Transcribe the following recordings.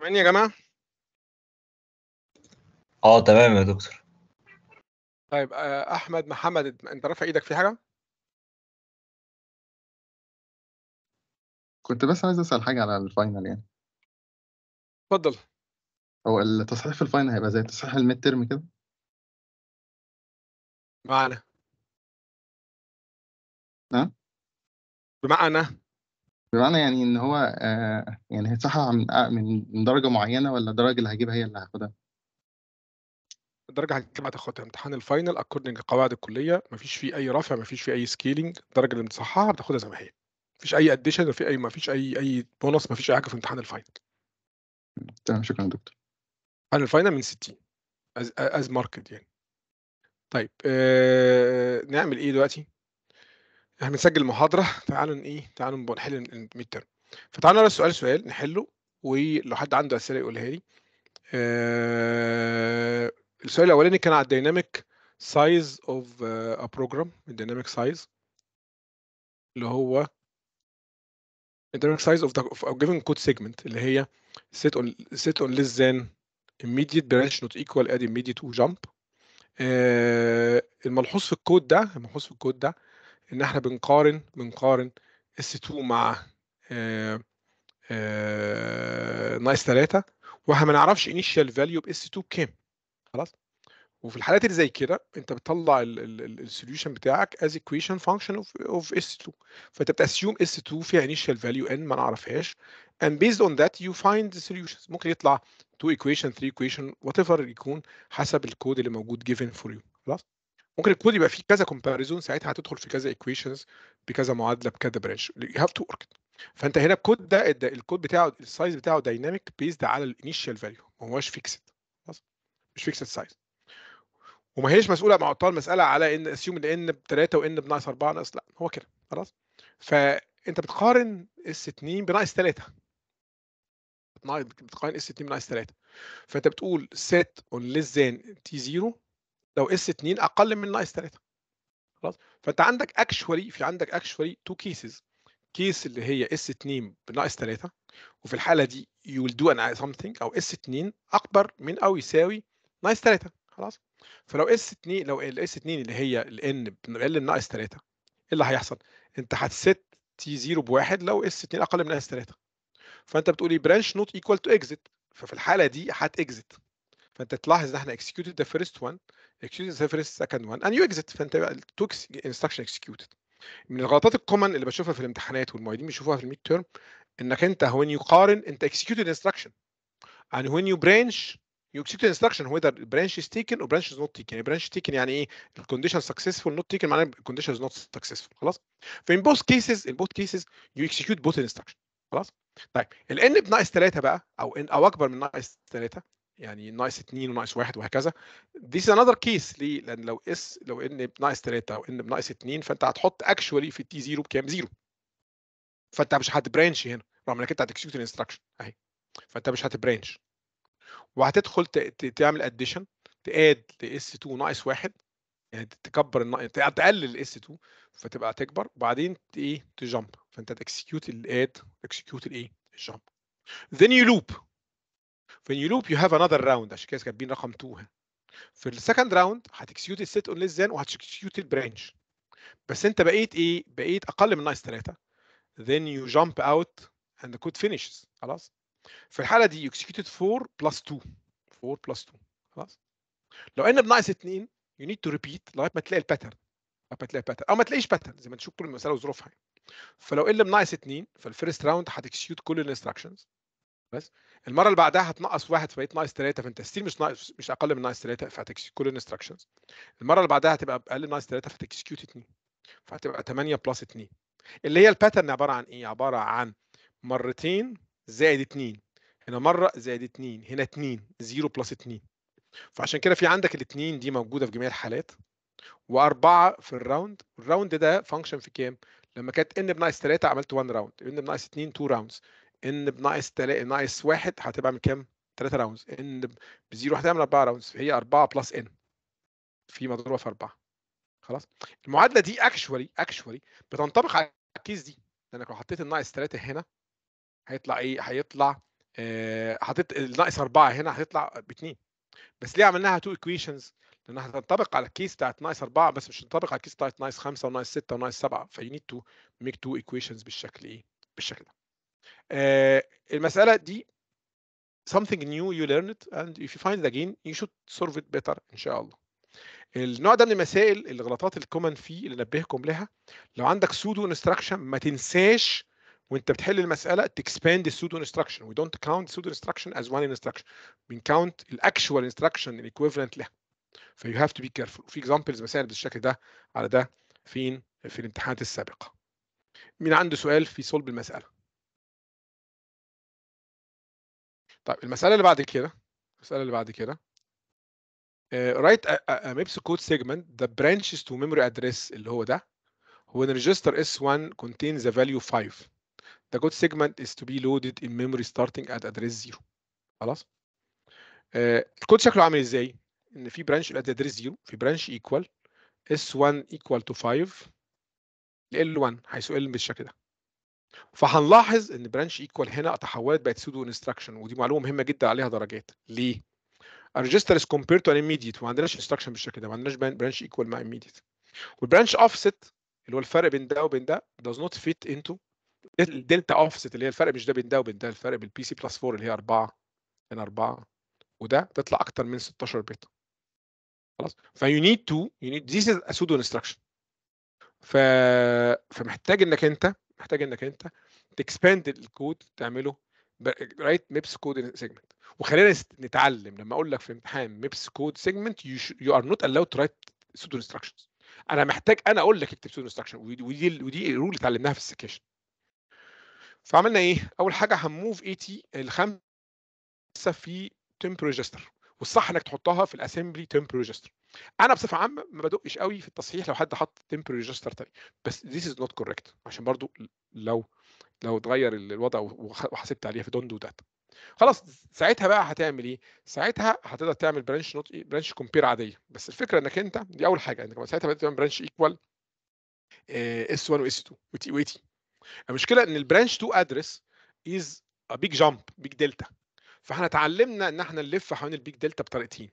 تمام يا جماعه اه تمام يا دكتور طيب آه، احمد محمد انت رافع ايدك في حاجه كنت بس عايز اسال حاجه على الفاينل يعني اتفضل هو التصحيح في الفاينل هيبقى زي تصحيح الميد ترم كده معنا ها بمعنى بمعنى يعني ان هو آه، يعني هيتصحح من آه، من درجه معينه ولا الدرجه اللي هجيبها هي اللي هاخدها الدرجه هتجمع تاخدها امتحان الفاينل اكوردنج لقواعد الكليه مفيش فيه اي رفع مفيش فيه اي سكيلينج الدرجه اللي متصححه بتاخدها زي ما هي مفيش اي اديشن مفيش اي مفيش اي اي بونص مفيش اي حاجه في امتحان الفاينل تمام شكرا دكتور امتحان الفاينل من 60 از از ماركت يعني طيب آه نعمل ايه دلوقتي احنا بنسجل محاضرة تعالوا ايه تعالوا نحل الميد ترم فتعالوا نقرا السؤال سؤال نحله ولو حد عنده اسئله يقولها لي آه السؤال الاولاني كان على الديناميك سايز اوف ا بروجرام الديناميك سايز اللي هو الديناميك سايز اوف ا جيفن كود سيجمنت اللي هي سيت اون سيت اون ليس ذان immediate branch not equal add immediate وجامب آه الملحوظ في الكود ده الملحوظ في الكود ده ان احنا بنقارن بنقارن اس 2 مع آه، آه، نايس 3 واحنا ما نعرفش انيشال فاليو باس 2 بكام خلاص وفي الحالات اللي زي كده انت بتطلع السوليوشن بتاعك از ايكويشن فانكشن اوف اس 2 فانت بتاسيوم اس 2 فيها انيشال فاليو ان ما نعرفهاش اند بيزد اون ذات يو فايند the ممكن يطلع 2 ايكويشن 3 وات ايفر يكون حسب الكود اللي موجود جيفن فور يو خلاص ممكن الكود يبقى فيه كذا كومباريزون ساعتها هتدخل في كذا ايكويشنز بكذا معادله بكذا برانش يو هاف تو ورك فانت هنا الكود ده الكود بتاعه السايز بتاعه دايناميك بيزد على الانيشال فاليو ما هواش فيكسد خلاص مش فيكسد سايز وما هيش مسؤوله معطاه المساله على ان اسيوم ان ان ب 3 وان ناقص 4 ناقص لا هو كده خلاص فانت بتقارن اس 2 بناقص 3 بتقارن اس 2 بناقص 3 فانت بتقول set on less than t0 لو اس 2 اقل من ناقص 3 خلاص فانت عندك اكشوالي في عندك اكشوالي تو كيسز كيس اللي هي اس 2 بناقص 3 وفي الحاله دي يو ويل دو ان something او اس 2 اكبر من او يساوي ناقص 3 خلاص فلو اس 2 لو الاس 2 اللي هي الان بنقل ناقص 3 ايه اللي هيحصل؟ انت هتست تي 0 بواحد لو اس 2 اقل من ناقص 3 فانت بتقولي برانش نوت ايكوال تو اكزيت ففي الحاله دي هتاكزيت فانت تلاحظ ان احنا اكسكيوتد ذا فيرست وان execute the first second one and you exit فانت بقى instruction executed من الغلطات الكومن اللي بشوفها في الامتحانات والمعيدين بيشوفوها في الميد تيرم انك انت when you قارن انت executed instruction and when you branch you execute instruction whether branch is taken or branch is not taken يعني branch taken يعني ايه الكونديشن successful not taken معناه الكونديشن is not successful خلاص فان both cases in both cases you execute both instruction خلاص طيب ال n بناقص 3 بقى او n او اكبر من ناقص 3 يعني ناقص 2 وناقص 1 وهكذا this is another case ليه؟ لان لو اس لو ان بناقص 3 او ان بناقص 2 فانت هتحط actually في t 0 بكام 0 فانت مش هتبرانش هنا رغم انك انت هتكسكيوت الانستراكشن اهي فانت مش هتبرانش وهتدخل تعمل اديشن تاد s 2 ناقص 1 يعني تكبر تقلل اس 2 فتبقى تكبر وبعدين ايه تجمب فانت تكسكيوت الاد تكسكيوت الايه الجمب then you loop في يو لوب يو هاف انذر راوند عشان كده كاتبين رقم 2 في السكند راوند هتكسيوت السيت اون ليس ذان وهتكسيوت البرانش بس انت بقيت ايه بقيت اقل من ناقص 3 then you jump out and the code finishes خلاص في الحاله دي executed 4 plus 2 4 plus 2 خلاص لو ان بناقص 2 you need to repeat لغايه ما تلاقي الباترن لغايه ما تلاقي الباترن او ما تلاقيش باترن زي ما تشوف كل المساله وظروفها يعني. فلو ان بناقص 2 في الفيرست راوند هتكسيوت كل الانستراكشنز بس المره اللي بعدها هتنقص واحد فبقيت ناقص ثلاثه فانت ستيل مش ناقص مش اقل من ناقص ثلاثه فهتكسكيوت كل الانستراكشنز المره اللي بعدها هتبقى اقل من ناقص ثلاثه فهتكسكيوت اثنين فهتبقى 8 بلس 2 اللي هي الباترن عباره عن ايه؟ عباره عن مرتين زائد 2 هنا مره زائد 2 هنا 2 0 بلس 2 فعشان كده في عندك الاثنين دي موجوده في جميع الحالات واربعه في الراوند الراوند ده فانكشن في كام؟ لما كانت ان بناقص 3 عملت 1 راوند ان بناقص 2 2 راوندز ان بناقص تل... ناقص واحد هتبقى كام؟ 3 راوندز ان بزيرو هتعمل 4 راوندز هي 4 بلس ان في مضروبه في 4 خلاص المعادله دي اكشوالي اكشوالي بتنطبق على الكيس دي لانك لو حطيت الناقص 3 هنا هيطلع ايه؟ هيطلع آه حطيت الناقص 4 هنا هتطلع ب 2 بس ليه عملناها تو ايكويشنز؟ لانها هتنطبق على الكيس بتاعت ناقص 4 بس مش هتنطبق على الكيس بتاعت ناقص 5 وناقص 6 وناقص 7 فيو نيد تو ميك تو ايكويشنز بالشكل ايه؟ بالشكل ده آه المساله دي something new you learn it and if you find it again you should solve it better ان شاء الله النوع ده من المسائل الغلطات الكومن فيه اللي نبهكم لها لو عندك سودو انستراكشن ما تنساش وانت بتحل المساله تكسباند السودو انستراكشن وي دونت كاونت سودو انستراكشن از وان انستراكشن بنكاونت الاكشوال انستراكشن الايكويفالنت لها فيو هاف تو بي كيرفول في اكزامبلز مثلا بالشكل ده على ده فين في الامتحانات السابقه مين عنده سؤال في صلب المساله طيب المساله اللي بعد كده المساله اللي بعد كده رايت ميبس كود سيجمنت ذا برانشز تو ميموري ادريس اللي هو ده هو ان ريجستر اس 1 contains the value 5 the code segment is to be loaded in memory starting at address 0 خلاص آه، الكود شكله عامل ازاي ان في برانش at address 0 في برانش equal s1 equal to 5 ل 1 حيث بالشكل ده فهنلاحظ ان برانش ايكوال هنا تحولت بقت سودو انستراكشن ودي معلومه مهمه جدا عليها درجات ليه؟ الريجستر از كومبيرد تو ان immediate ما عندناش انستراكشن بالشكل ده ما عندناش برانش ايكوال مع immediate والبرانش اوفست اللي هو الفرق بين ده وبين ده داز نوت فيت انتو الدلتا اوفست اللي هي الفرق مش ده بين ده وبين ده الفرق البي سي بلس 4 اللي هي 4 هنا 4 وده تطلع اكتر من 16 بيتا خلاص فيو نيد تو يو نيد ذيس از سودو انستراكشن ف فمحتاج انك انت محتاج انك انت تكسباند الكود تعمله رايت ميبس كود سيجمنت وخلينا نتعلم لما اقول لك في امتحان ميبس كود سيجمنت يو ار نوت الاود تو رايت سودو انستراكشنز انا محتاج انا اقول لك اكتب سودو انستراكشن ودي ودي الرول اللي اتعلمناها في السكيشن فعملنا ايه اول حاجه هنموف اي تي الخمسه في تمب ريجستر والصح انك تحطها في الاسمبلي تمبر ريجستر انا بصفه عامه ما بدقش قوي في التصحيح لو حد حط تمبر ريجستر تاني بس this از نوت كوريكت عشان برضو لو لو اتغير الوضع وحسبت عليها في دونت دو دات خلاص ساعتها بقى هتعمل ايه؟ ساعتها هتقدر تعمل برانش نوت برانش كومبير عاديه بس الفكره انك انت دي اول حاجه انك ساعتها بقى تعمل برانش ايكوال اس 1 واس 2 وتي وتي المشكله ان البرانش تو ادرس از ا بيج جامب بيج دلتا فاحنا اتعلمنا ان احنا نلف حوالين البيك دلتا بطريقتين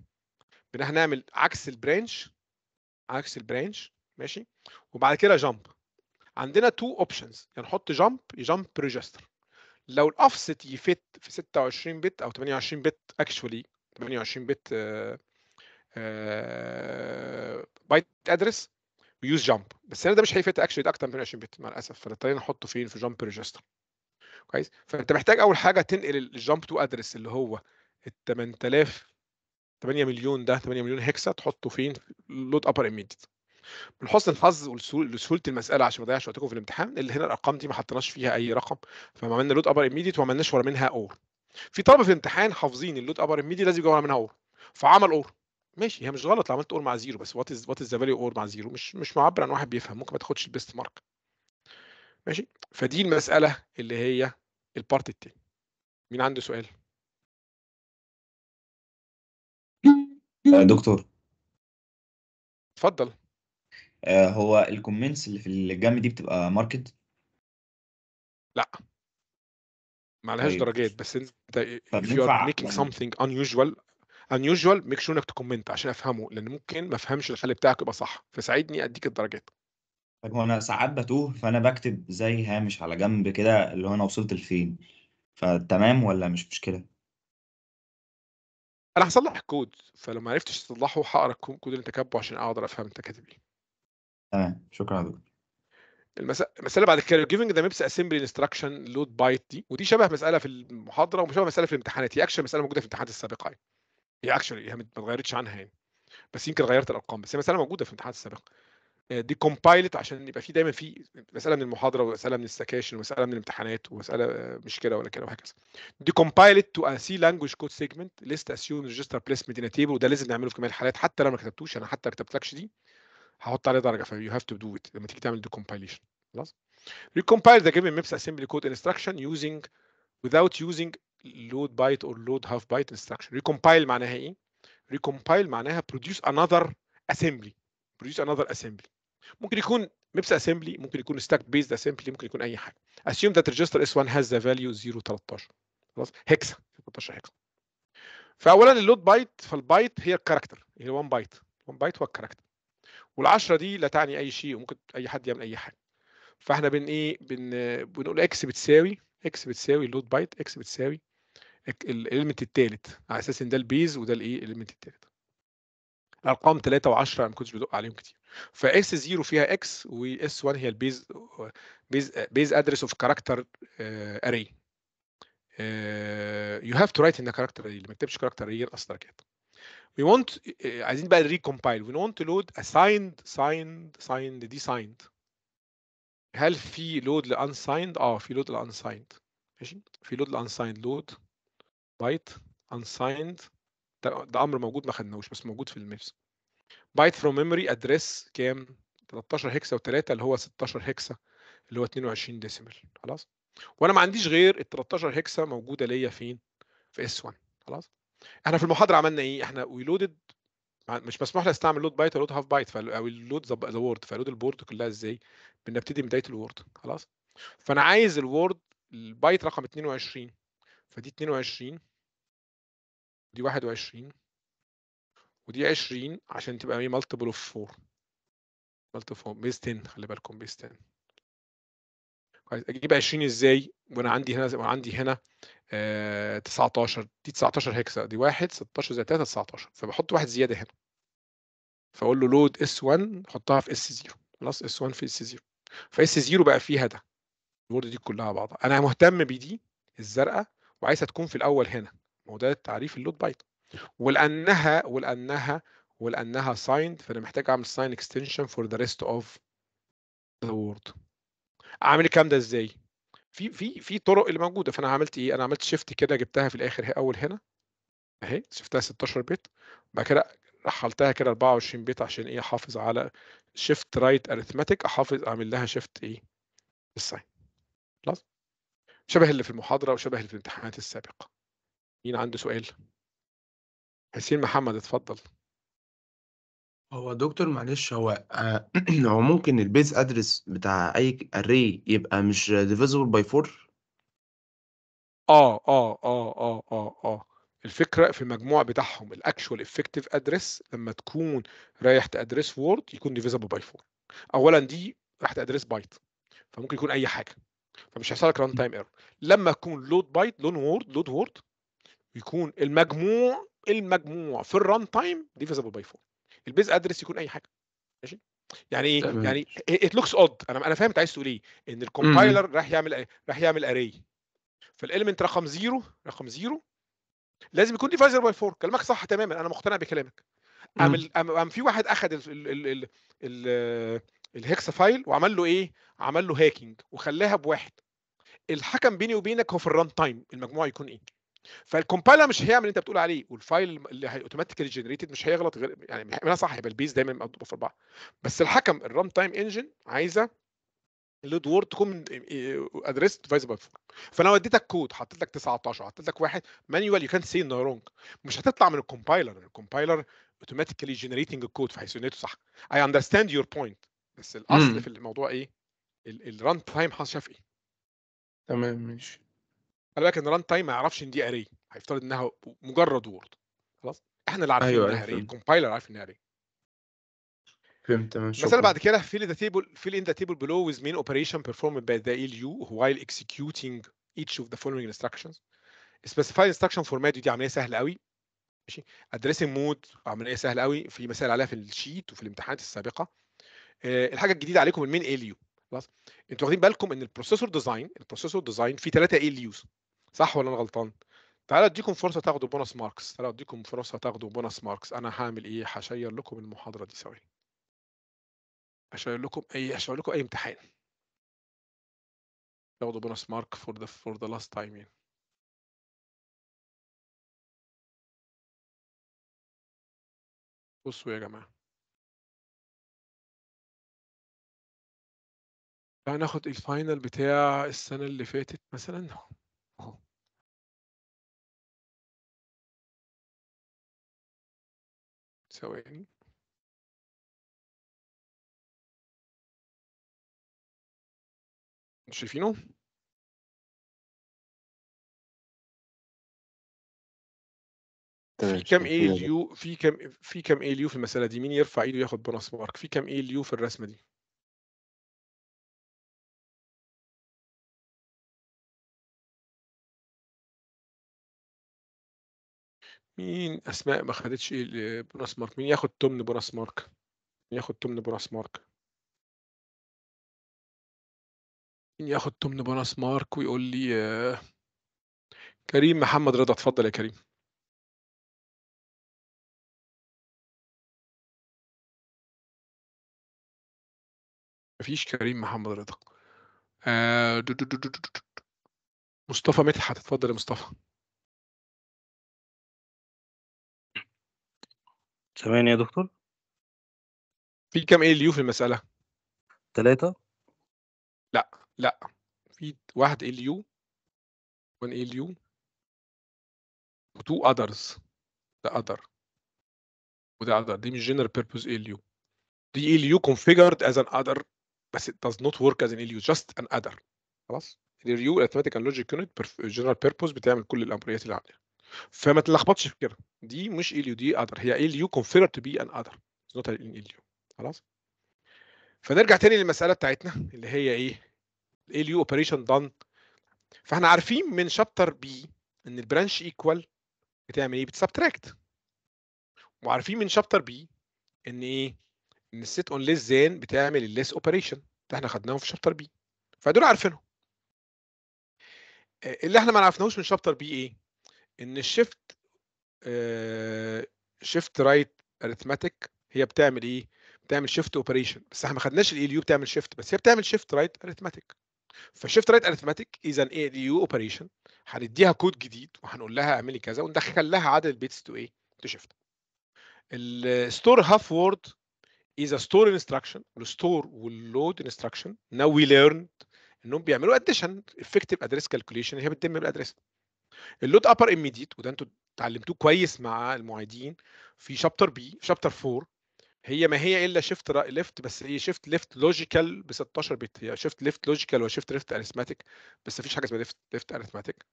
ان احنا نعمل عكس البرانش عكس البرانش ماشي وبعد كده جامب عندنا تو اوبشنز يا نحط جامب جامب ريجستر لو الاوفست يفت في 26 بت او 28 بت اكشولي 28 بت بايت ادرس ويوز جامب بس هنا ده مش هيفت اكشولي ده اكتر من 28 بت مع الاسف فاضطرينا نحطه فين في جامب ريجستر كويس فانت محتاج اول حاجه تنقل الجامب تو ادرس اللي هو ال 8000 8 مليون ده 8 مليون هكسه تحطه فين لود ابر ايميديت من حسن الحظ ولسهوله المساله عشان ما اضيعش وقتكم في الامتحان اللي هنا الارقام دي ما حطيناش فيها اي رقم فما عملنا لود ابر ايميديت وما عملناش ورا منها اور في طلبه في الامتحان حافظين اللود ابر ايميديت لازم يجوا ورا منها اور فعمل اور ماشي هي مش غلط لو عملت اور مع زيرو بس وات از وات از ذا فاليو اور مع زيرو مش مش معبر عن واحد بيفهم ممكن ما تاخدش البيست مارك ماشي فدي المساله اللي هي البارت الثاني مين عنده سؤال آه، دكتور اتفضل آه، هو الكومنتس اللي في الجام دي بتبقى ماركت لا ما لهاش طيب. درجات بس انت if you are making يعني something unusual unusual make sure انك تكومنت عشان افهمه لان ممكن ما افهمش الحل بتاعك يبقى صح فساعدني اديك الدرجات طب هو أنا ساعات بتوه فأنا بكتب زي هامش على جنب كده اللي هو أنا وصلت لفين، فتمام ولا مش مشكلة؟ أنا هصلح الكود، فلو ما عرفتش تصلّحه هقرا الكود اللي أنت كاتبه عشان أقدر أفهم أنت كاتب إيه. تمام، شكرًا يا دكتور. المسألة بعد كده giving the maps اسمبلي انستراكشن instruction load byte دي، ودي شبه مسألة في المحاضرة وشبه مسألة في الامتحانات، هي actually مسألة موجودة في الامتحانات هي اكشن مساله موجوده في الامتحانات السابقه يعني. هي اكشن هي ما اتغيّرتش عنها يعني، بس يمكن غيّرت الأرقام، بس هي مسألة موجودة في الامتحانات السابقة. آه، دي كومبايلت عشان يبقى في دايما في مساله من المحاضره ومساله من السكاشن ومساله من الامتحانات ومساله آه، مش كده ولا كده وهكذا دي كومبايلت تو سي لانجويج كود سيجمنت ليست اسيوم ريجستر بليس مدينه تيبل وده لازم نعمله في كمية الحالات حتى لو ما كتبتوش انا حتى ما كتبتلكش دي هحط عليه درجه ف يو هاف تو دو ات لما تيجي تعمل دي كومبايليشن خلاص recompile the given MIPS assembly code instruction using without using load byte or load half byte instruction recompile معناها ايه recompile معناها produce another assembly produce another assembly ممكن يكون ميبس اسمبلي ممكن يكون ستاك بيزد اسمبلي ممكن يكون اي حاجه اسيوم ذات ريجستر اس 1 هاز ذا فاليو 0 13 خلاص هيكس 13 هيكس فاولا اللود بايت فالبايت هي الكاركتر هي 1 بايت 1 بايت هو الكاركتر وال10 دي لا تعني اي شيء وممكن اي حد يعمل اي حاجه فاحنا بن ايه بن بنقول اكس بتساوي اكس بتساوي اللود بايت اكس بتساوي الاليمنت الثالث على اساس ان ده البيز وده الايه الاليمنت الثالث ارقام 3 و10 ما كنتش بدق عليهم كتير فاس 0 فيها اكس واس 1 هي البيز بيز بيز ادرس اوف كاركتر اري يو هاف تو رايت ان كاركتر اري اللي ما كتبش كاركتر اري اصلا كده وي وونت عايزين بقى ريكومبايل وي وونت لود اسايند سايند سايند دي سايند هل في لود لانسايند اه في لود لانسايند ماشي في لود لانسايند لود بايت unsigned ده, امر موجود ما خدناهوش بس موجود في الميفز بايت فروم ميموري ادريس كام 13 هكسا و3 اللي هو 16 هكسا اللي هو 22 ديسيمال خلاص وانا ما عنديش غير ال 13 هكسا موجوده ليا فين في اس 1 خلاص احنا في المحاضره عملنا ايه احنا وي لودد مش مسموح لي استعمل لود بايت لود هاف بايت او لود ذا وورد فلود البورد كلها ازاي بنبتدي بدايه الوورد خلاص فانا عايز الوورد البايت رقم 22 فدي 22 دي 21 ودي 20 عشان تبقى ايه مالتيبل اوف 4 مالتيبل اوف بيز 10 خلي بالكم بيس 10 كويس اجيب 20 ازاي وانا عندي هنا وانا عندي هنا آه 19 دي 19 هيكس دي 1 16 زائد 3 19 فبحط واحد زياده هنا فاقول له لود اس 1 حطها في اس 0 خلاص اس 1 في اس 0 فاس 0 بقى فيها ده الورد دي كلها بعضها انا مهتم بدي الزرقاء وعايزها تكون في الاول هنا وده تعريف اللود بايت ولانها ولانها ولانها سايند فانا محتاج اعمل ساين اكستنشن فور ذا ريست اوف ذا وورد اعمل الكلام ده ازاي في في في طرق اللي موجوده فانا عملت ايه انا عملت شيفت كده جبتها في الاخر هي اول هنا اهي شفتها 16 بت بعد كده رحلتها كده 24 بت عشان ايه احافظ على شيفت رايت اريثماتيك احافظ اعمل لها شيفت ايه الساين خلاص شبه اللي في المحاضره وشبه اللي في الامتحانات السابقه مين عنده سؤال حسين محمد اتفضل هو دكتور معلش هو آه هو ممكن البيز ادرس بتاع اي اري يبقى مش ديفيزبل باي 4 اه اه اه اه اه اه الفكره في المجموع بتاعهم الاكشوال افكتيف ادرس لما تكون رايح تادرس وورد يكون ديفيزبل باي 4 اولا دي راح تادرس بايت فممكن يكون اي حاجه فمش هيحصل لك ران تايم ايرور لما تكون لود بايت لون وورد لود وورد يكون المجموع المجموع في الران تايم ديفيزبل باي 4 البيز ادرس يكون اي حاجه ماشي يعني ايه يعني ات لوكس اود انا انا فاهم انت عايز تقول ايه ان الكومبايلر راح يعمل راح يعمل اري فالاليمنت رقم زيرو رقم زيرو لازم يكون ديفايزر باي 4 كلامك صح تماما انا مقتنع بكلامك قام ام في واحد اخذ ال ال ال الهكس فايل وعمل له ايه؟ عمل له هاكينج وخلاها بواحد الحكم بيني وبينك هو في الران تايم المجموع يكون ايه؟ فالكومبايلر مش هيعمل اللي انت بتقول عليه والفايل اللي اوتوماتيكلي جنريتد مش هيغلط غير يعني هيعملها صح هيبقى البيز دايما مقدوبه في اربعه بس الحكم الران تايم انجن عايزه اللود وورد تكون ادريست فايز باي 4 فانا وديتك كود حطيت لك 19 حطيت لك واحد مانيوال يو كان سي ان رونج مش هتطلع من الكومبايلر الكومبايلر اوتوماتيكلي جنريتنج الكود انه صح اي اندرستاند يور بوينت بس الاصل في الموضوع ايه الران تايم حصل شاف ايه تمام ماشي قال لك ان ران تايم ما يعرفش ان دي اري هيفترض انها مجرد وورد خلاص احنا اللي عارفين أيوة انها اري الكومبايلر أيوة، عارف انها اري فهمت تمام مثلا بعد كده ذا تيبل table ان ذا تيبل بلو ويز مين اوبريشن بيرفورمد باي ذا ال يو وايل executing ايتش اوف ذا فولوينج انستراكشنز سبيسيفاي انستراكشن فورمات دي عمليه سهله قوي ماشي ادريسنج مود عمليه سهله قوي في مسائل عليها في الشيت وفي الامتحانات السابقه آه، الحاجه الجديده عليكم المين يو خلاص انتوا واخدين بالكم ان البروسيسور ديزاين البروسيسور ديزاين فيه ثلاثه يوز صح ولا انا غلطان تعالى اديكم فرصه تاخدوا بونص ماركس تعالى اديكم فرصه تاخدوا بونص ماركس انا هعمل ايه هشير لكم المحاضره دي ثواني هشير لكم اي هشير لكم اي امتحان تاخدوا بونص مارك فور ذا فور ذا لاست تايم يعني بصوا يا جماعه هناخد الفاينل بتاع السنه اللي فاتت مثلا ثواني شايفينه؟ في كام ايه اليو في كام في كام ايه اليو في المساله دي مين يرفع ايده ياخد بونص مارك في كام ايه اليو في الرسمه دي مين اسماء ما خدتش بوناس مارك مين ياخد تمن بوناس مارك مين ياخد تمن بوناس مارك مين ياخد تمن بوناس مارك ويقول لي آه، كريم محمد رضا اتفضل يا كريم مفيش كريم محمد رضا آه دو دو دو دو دو دو. مصطفى مدحت اتفضل يا مصطفى ثمانية يا دكتور؟ في كام ايه اليو في المسألة؟ ثلاثة لا لا في واحد ال يو وان ال يو وتو اذرز ده اذر وده اذر دي مش جنرال بيربوز ال يو دي ال يو كونفيجرد از ان other بس it does not work as an ال يو just an other خلاص ال يو لوجيك and logic unit بتعمل كل الامريات اللي عليها فما تلخبطش في كده دي مش اليو دي اذر هي اليو كونفيرت تو بي ان اذر نوت ان اليو خلاص فنرجع تاني للمساله بتاعتنا اللي هي ايه اليو اوبريشن دان فاحنا عارفين من شابتر بي ان البرانش ايكوال بتعمل ايه بتسبتراكت وعارفين من شابتر بي ان ايه ان السيت اون ليس زين بتعمل الليس اوبريشن ده احنا خدناهم في شابتر بي فدول عارفينهم آه، اللي احنا ما عرفناهوش من شابتر بي ايه ان الشيفت شيفت رايت اريثماتيك هي بتعمل ايه؟ بتعمل شيفت اوبريشن بس احنا ما خدناش الاي اليو بتعمل شيفت بس هي بتعمل شيفت رايت اريثماتيك فشيفت رايت اريثماتيك اذا ايه اليو اوبريشن هنديها كود جديد وهنقول لها اعملي كذا وندخل لها عدد البيتس تو ايه؟ تو شيفت الستور هاف وورد از ستور store instruction الستور واللود انستراكشن ناو وي ليرن انهم بيعملوا اديشن افكتيف ادريس كالكوليشن هي بتتم بالادريس اللود ابر ايميديت وده انتوا اتعلمتوه كويس مع المعيدين في شابتر بي شابتر 4 هي ما هي الا شيفت ليفت بس هي شيفت ليفت لوجيكال ب 16 بت هي شيفت ليفت لوجيكال وشيفت ليفت اريثماتيك بس مفيش حاجه اسمها ليفت ليفت اريثماتيك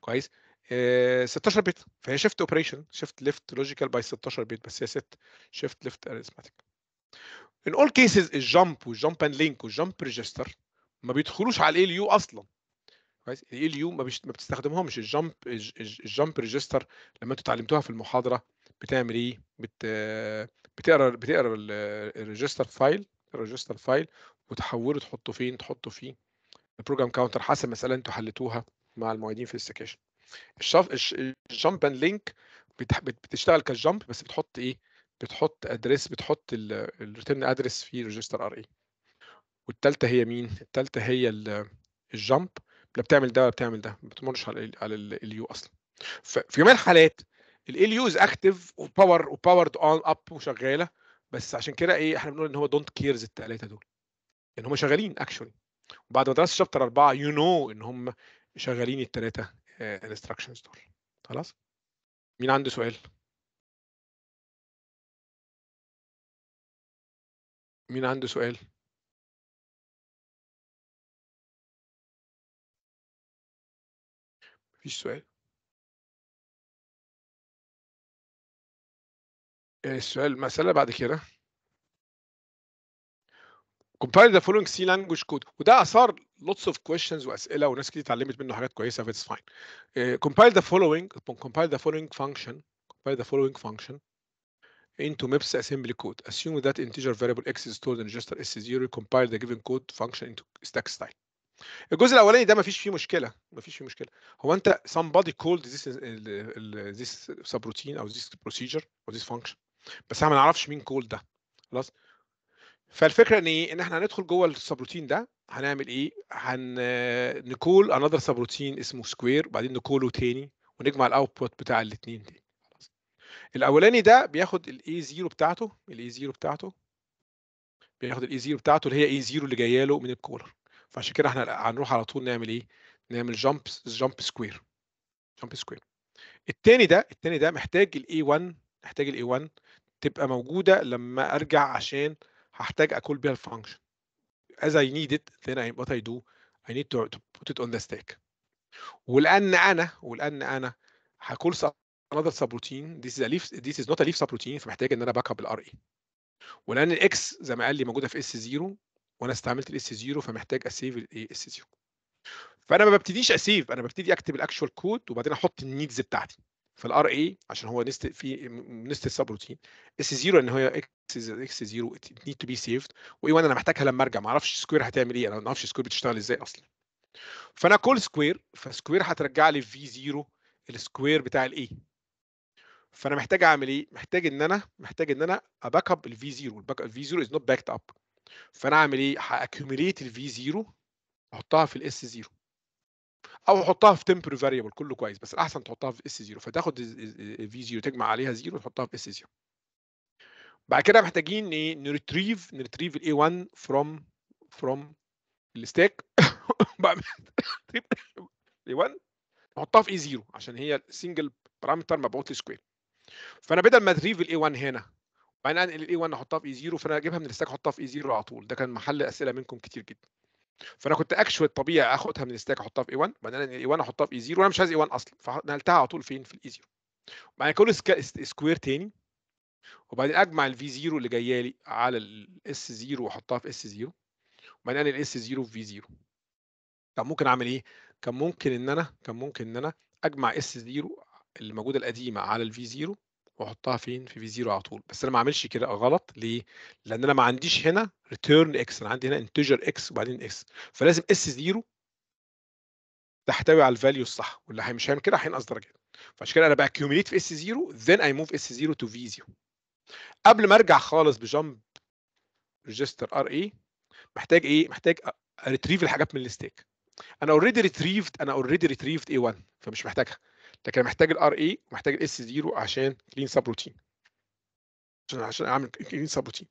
كويس 16 آه، بت فهي شيفت اوبريشن شيفت ليفت لوجيكال باي 16 بت بس هي ست شيفت ليفت اريثماتيك ان اول كيسز الجامب والجامب اند لينك والجامب ريجستر ما بيدخلوش على الاي يو اصلا كويس الاي يعني اليو ما, بيش... ما بتستخدمهمش الجامب الجامب ريجستر لما انتوا اتعلمتوها في المحاضره بتعمل ايه بت... بتقرا بتقرا الريجستر فايل الريجستر فايل وتحوله تحطه فين تحطه في البروجرام كاونتر حسب مساله انتوا حلتوها مع المعيدين في السكيشن. الشف... الجامب اند لينك بتشتغل كجامب بس بتحط ايه بتحط ادرس بتحط الريتيرن ادرس في ريجستر ار اي والثالثه هي مين الثالثه هي الجامب ال... لا بتعمل ده ولا بتعمل ده ما بتمرش على ال على اليو اصلا في جميع الحالات ال يو از اكتف وباور وباورد اون اب وشغاله بس عشان كده ايه احنا بنقول ان هو دونت كيرز الثلاثه دول لان يعني هم شغالين اكشولي وبعد ما درست شابتر اربعه يو نو ان هم شغالين الثلاثه انستراكشنز آه، دول خلاص مين عنده سؤال؟ مين عنده سؤال؟ visuel. السؤال المسألة بعد كده compile the following C language code وده اثار lots of questions واسئلة وناس كتير اتعلمت منه حاجات كويسة فاتس فاين fine. Eh, compile the following compile the following function compile the following function into MIPS assembly code assume that integer variable x is stored in register s0 compile the given code function into stack style الجزء الاولاني ده ما فيش فيه مشكله ما فيش فيه مشكله هو انت somebody called this this subroutine او this procedure او this function بس احنا ما نعرفش مين كول ده خلاص فالفكره ان ايه ان احنا هندخل جوه السبروتين ده هنعمل ايه هن نكول انذر سبروتين اسمه سكوير وبعدين نكوله تاني ونجمع الاوتبوت بتاع الاثنين دي الاولاني ده بياخد الاي 0 بتاعته الاي 0 بتاعته بياخد الاي 0 بتاعته اللي هي اي 0 اللي جايه له من الكولر فعشان كده احنا هنروح على طول نعمل ايه؟ نعمل جامب جامب سكوير جامب سكوير التاني ده التاني ده محتاج الاي 1 محتاج الاي 1 تبقى موجوده لما ارجع عشان هحتاج اكل بيها الفانكشن as I need it then I what I do I need to, to put it on the stack ولان انا ولان انا هاكل another subroutine this is a leaf this is not a leaf subroutine فمحتاج ان انا باك اب الار اي ولان الاكس زي ما قال لي موجوده في اس 0 وانا استعملت الاس 0 فمحتاج اسيف الايه اس 0 فانا ما ببتديش اسيف انا ببتدي اكتب الاكشوال كود وبعدين احط النيدز بتاعتي فالار اي عشان هو نست في نست سب روتين اس 0 ان هي اكس اكس 0 نيد تو بي سيفد واي 1 انا محتاجها لما ارجع ما اعرفش سكوير هتعمل ايه انا ما اعرفش سكوير بتشتغل ازاي اصلا فانا كول سكوير فسكوير هترجع لي في 0 السكوير بتاع الاي فانا محتاج اعمل ايه محتاج ان انا محتاج ان انا اباك اب الفي 0 الباك اب الفي 0 از نوت باكت اب فانا اعمل ايه هاكيوميليت الفي زيرو احطها في الاس زيرو او احطها في تمبر فاريبل كله كويس بس الاحسن تحطها في اس زيرو فتاخد الفي زيرو تجمع عليها زيرو وتحطها في اس زيرو بعد كده محتاجين ايه نريتريف نريتريف الاي 1 فروم فروم الستاك بعمل الاي 1 نحطها في اي 0 عشان هي سنجل بارامتر مبعوث لي سكوير فانا بدل ما اتريف الاي 1 هنا بعدين انقل الاي 1 احطها في اي 0 فانا اجيبها من الستاك احطها في اي 0 على طول ده كان محل اسئله منكم كتير جدا فانا كنت اكشوال الطبيعي اخدها من الستاك احطها في اي 1 بعدين انقل الاي 1 احطها في اي 0 وانا مش عايز اي 1 اصلا فنقلتها على طول فين في الاي 0 بعدين كل سكوير تاني وبعدين اجمع الفي 0 اللي جايه لي على الاس 0 واحطها في اس 0 وبعدين انقل الاس 0 في في 0 كان ممكن اعمل ايه؟ كان ممكن ان انا كان ممكن ان انا اجمع اس 0 اللي موجوده القديمه على الفي 0 واحطها فين في في زيرو على طول بس انا ما اعملش كده غلط ليه لان انا ما عنديش هنا ريتيرن اكس انا عندي هنا انتجر اكس وبعدين اكس فلازم اس زيرو تحتوي على الفاليو الصح واللي مش هيعمل كده هينقص درجات فعشان كده انا باكيوميليت في اس زيرو ذن اي موف اس زيرو تو في زيرو قبل ما ارجع خالص بجامب ريجستر ار اي محتاج ايه محتاج ريتريف الحاجات من الستيك انا اوريدي ريتريفد انا اوريدي ريتريفد اي 1 فمش محتاجها لكن انا محتاج الار اي ومحتاج الاس 0 عشان كلين سبروتين عشان عشان اعمل كلين سبروتين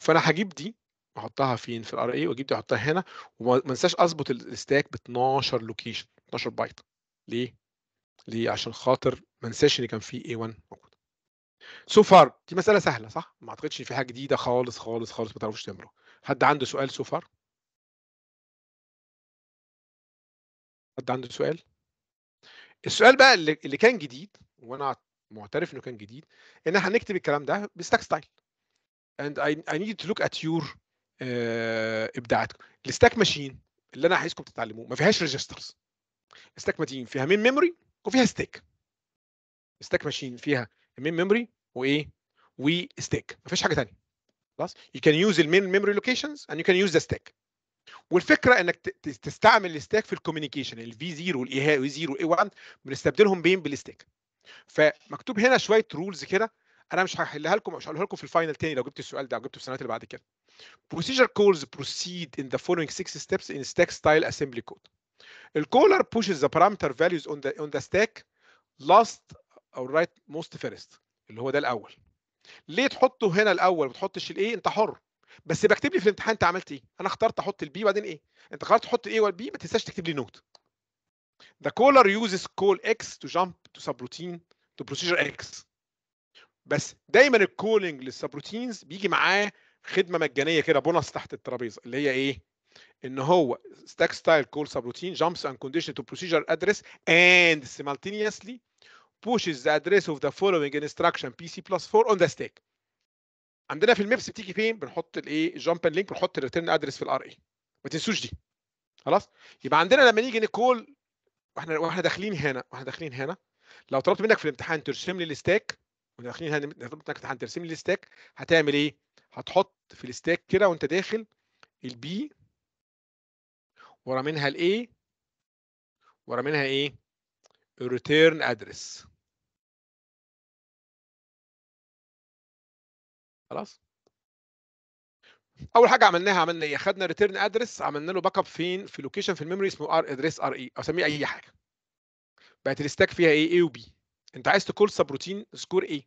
فانا هجيب دي احطها فين في الار اي واجيب دي احطها هنا وما انساش اظبط الستاك ب 12 لوكيشن 12 بايت ليه؟ ليه عشان خاطر ما انساش ان كان في اي 1 موجود سو so فار دي مساله سهله صح؟ ما اعتقدش ان في حاجه جديده خالص خالص خالص ما تعرفوش تعملوها حد عنده سؤال سو so فار؟ حد عنده سؤال؟ السؤال بقى اللي, كان جديد وانا معترف انه كان جديد ان احنا هنكتب الكلام ده بستاك ستايل and I, I need to look at your uh, ابداعاتكم الستاك ماشين اللي انا عايزكم تتعلموه ما فيهاش ريجسترز ستاك ماشين فيها مين ميموري وفيها ستيك ستاك ماشين فيها مين ميموري وايه وستيك ما فيش حاجه ثانيه خلاص you can use المين memory locations and you can use the stack والفكره انك تستعمل الستاك في الكوميونيكيشن الفي 0 والاي 0 والاي 1 بنستبدلهم بين بالستاك فمكتوب هنا شويه رولز كده انا مش هحلها لكم مش هقولها لكم في الفاينل تاني لو جبت السؤال ده او جبته في السنوات اللي بعد كده procedure calls proceed in the following six steps in stack style assembly code الكولر بوشز ذا بارامتر فاليوز values ذا اون on the stack last or right most first اللي هو ده الاول ليه تحطه هنا الاول ما تحطش الايه انت حر بس بكتب لي في الامتحان انت عملت ايه انا اخترت احط البي وبعدين ايه انت قررت تحط الاي والبي ما تنساش تكتب لي نوت The caller uses call X to jump to subroutine to procedure X. بس دايما الكولينج للسبروتينز بيجي معاه خدمه مجانيه كده بونص تحت الترابيزه اللي هي ايه؟ ان هو ستاك ستايل كول سبروتين جامبس ان كونديشن تو بروسيجر ادرس اند simultaneously pushes the address of the following instruction PC plus 4 on the stack. عندنا في الميبس بتيجي فين بنحط الايه الجامب لينك بنحط الريتيرن ادرس في الار اي ما تنسوش دي خلاص يبقى عندنا لما نيجي نكول واحنا واحنا داخلين هنا واحنا داخلين هنا لو طلبت منك في الامتحان ترسم لي الستاك واحنا داخلين هنا طلبت منك في الامتحان ترسم لي الستاك هتعمل ايه هتحط في الستاك كده وانت داخل البي ورا منها الاي ورا منها ايه الريتيرن ادرس خلاص اول حاجه عملناها عملنا ايه خدنا ريتيرن ادرس عملنا له باك اب فين في لوكيشن في الميموري اسمه ار ادريس ار اي او اسميه اي حاجه بقت الستاك فيها ايه اي وبي انت عايز تكول سبروتين سكور ايه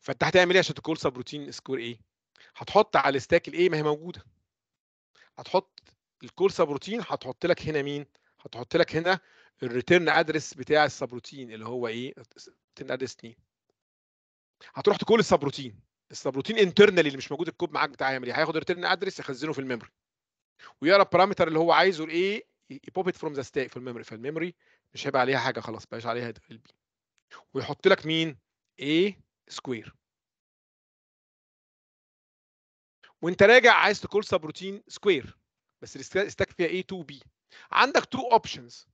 فانت هتعمل ايه عشان تكول سبروتين سكور ايه هتحط على الستاك الايه ما هي موجوده هتحط الكول سبروتين هتحط لك هنا مين هتحط لك هنا الريتيرن ادرس بتاع السبروتين اللي هو ايه ريتيرن ادرس 2 هتروح تكول السبروتين السبروتين انترنالي اللي مش موجود الكوب معاك بتاع هيعمل ايه هياخد الريتيرن ادرس يخزنه في الميموري ويقرا البارامتر اللي هو عايزه لايه ات فروم ذا ستاك في الميموري فالميموري مش هيبقى عليها حاجه خلاص بقاش عليها البي ويحط لك مين ايه سكوير وانت راجع عايز تكول سبروتين سكوير بس الستاك فيها ايه؟ 2 بي عندك تو اوبشنز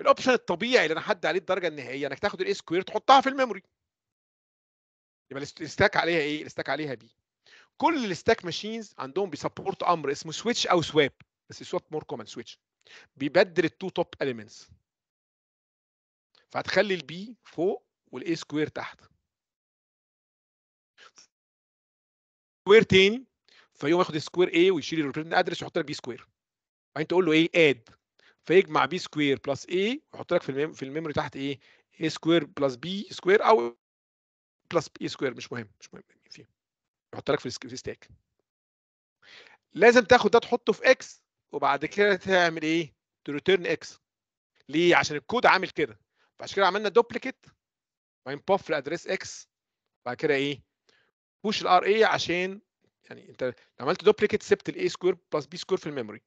الاوبشن الطبيعي اللي انا حد عليه الدرجه النهائيه انك تاخد الاي سكوير تحطها في الميموري يبقى الاستاك عليها ايه الاستاك عليها بي كل الاستاك ماشينز عندهم بيسبورت امر اسمه سويتش او سواب بس سواب مور كومن سويتش بيبدل التو توب اليمنتس فهتخلي البي فوق والاي سكوير تحت سكوير تاني فيقوم ياخد سكوير اي ويشيل الريتيرن ادرس ويحط لك بي سكوير بعدين تقول له ايه اد فيجمع بي سكوير بلس اي ويحط لك في في الميموري تحت ايه اي سكوير بلس بي سكوير او بلس بي سكوير مش مهم مش مهم يعني في يحط لك في الستاك لازم تاخد ده تحطه في اكس وبعد كده تعمل ايه تريتيرن اكس ليه عشان الكود عامل كده فعشان كده عملنا دوبليكيت وبعدين بوف لادريس اكس بعد كده ايه بوش الار اي عشان يعني انت عملت دوبليكيت سبت الاي سكوير بلس بي سكوير في الميموري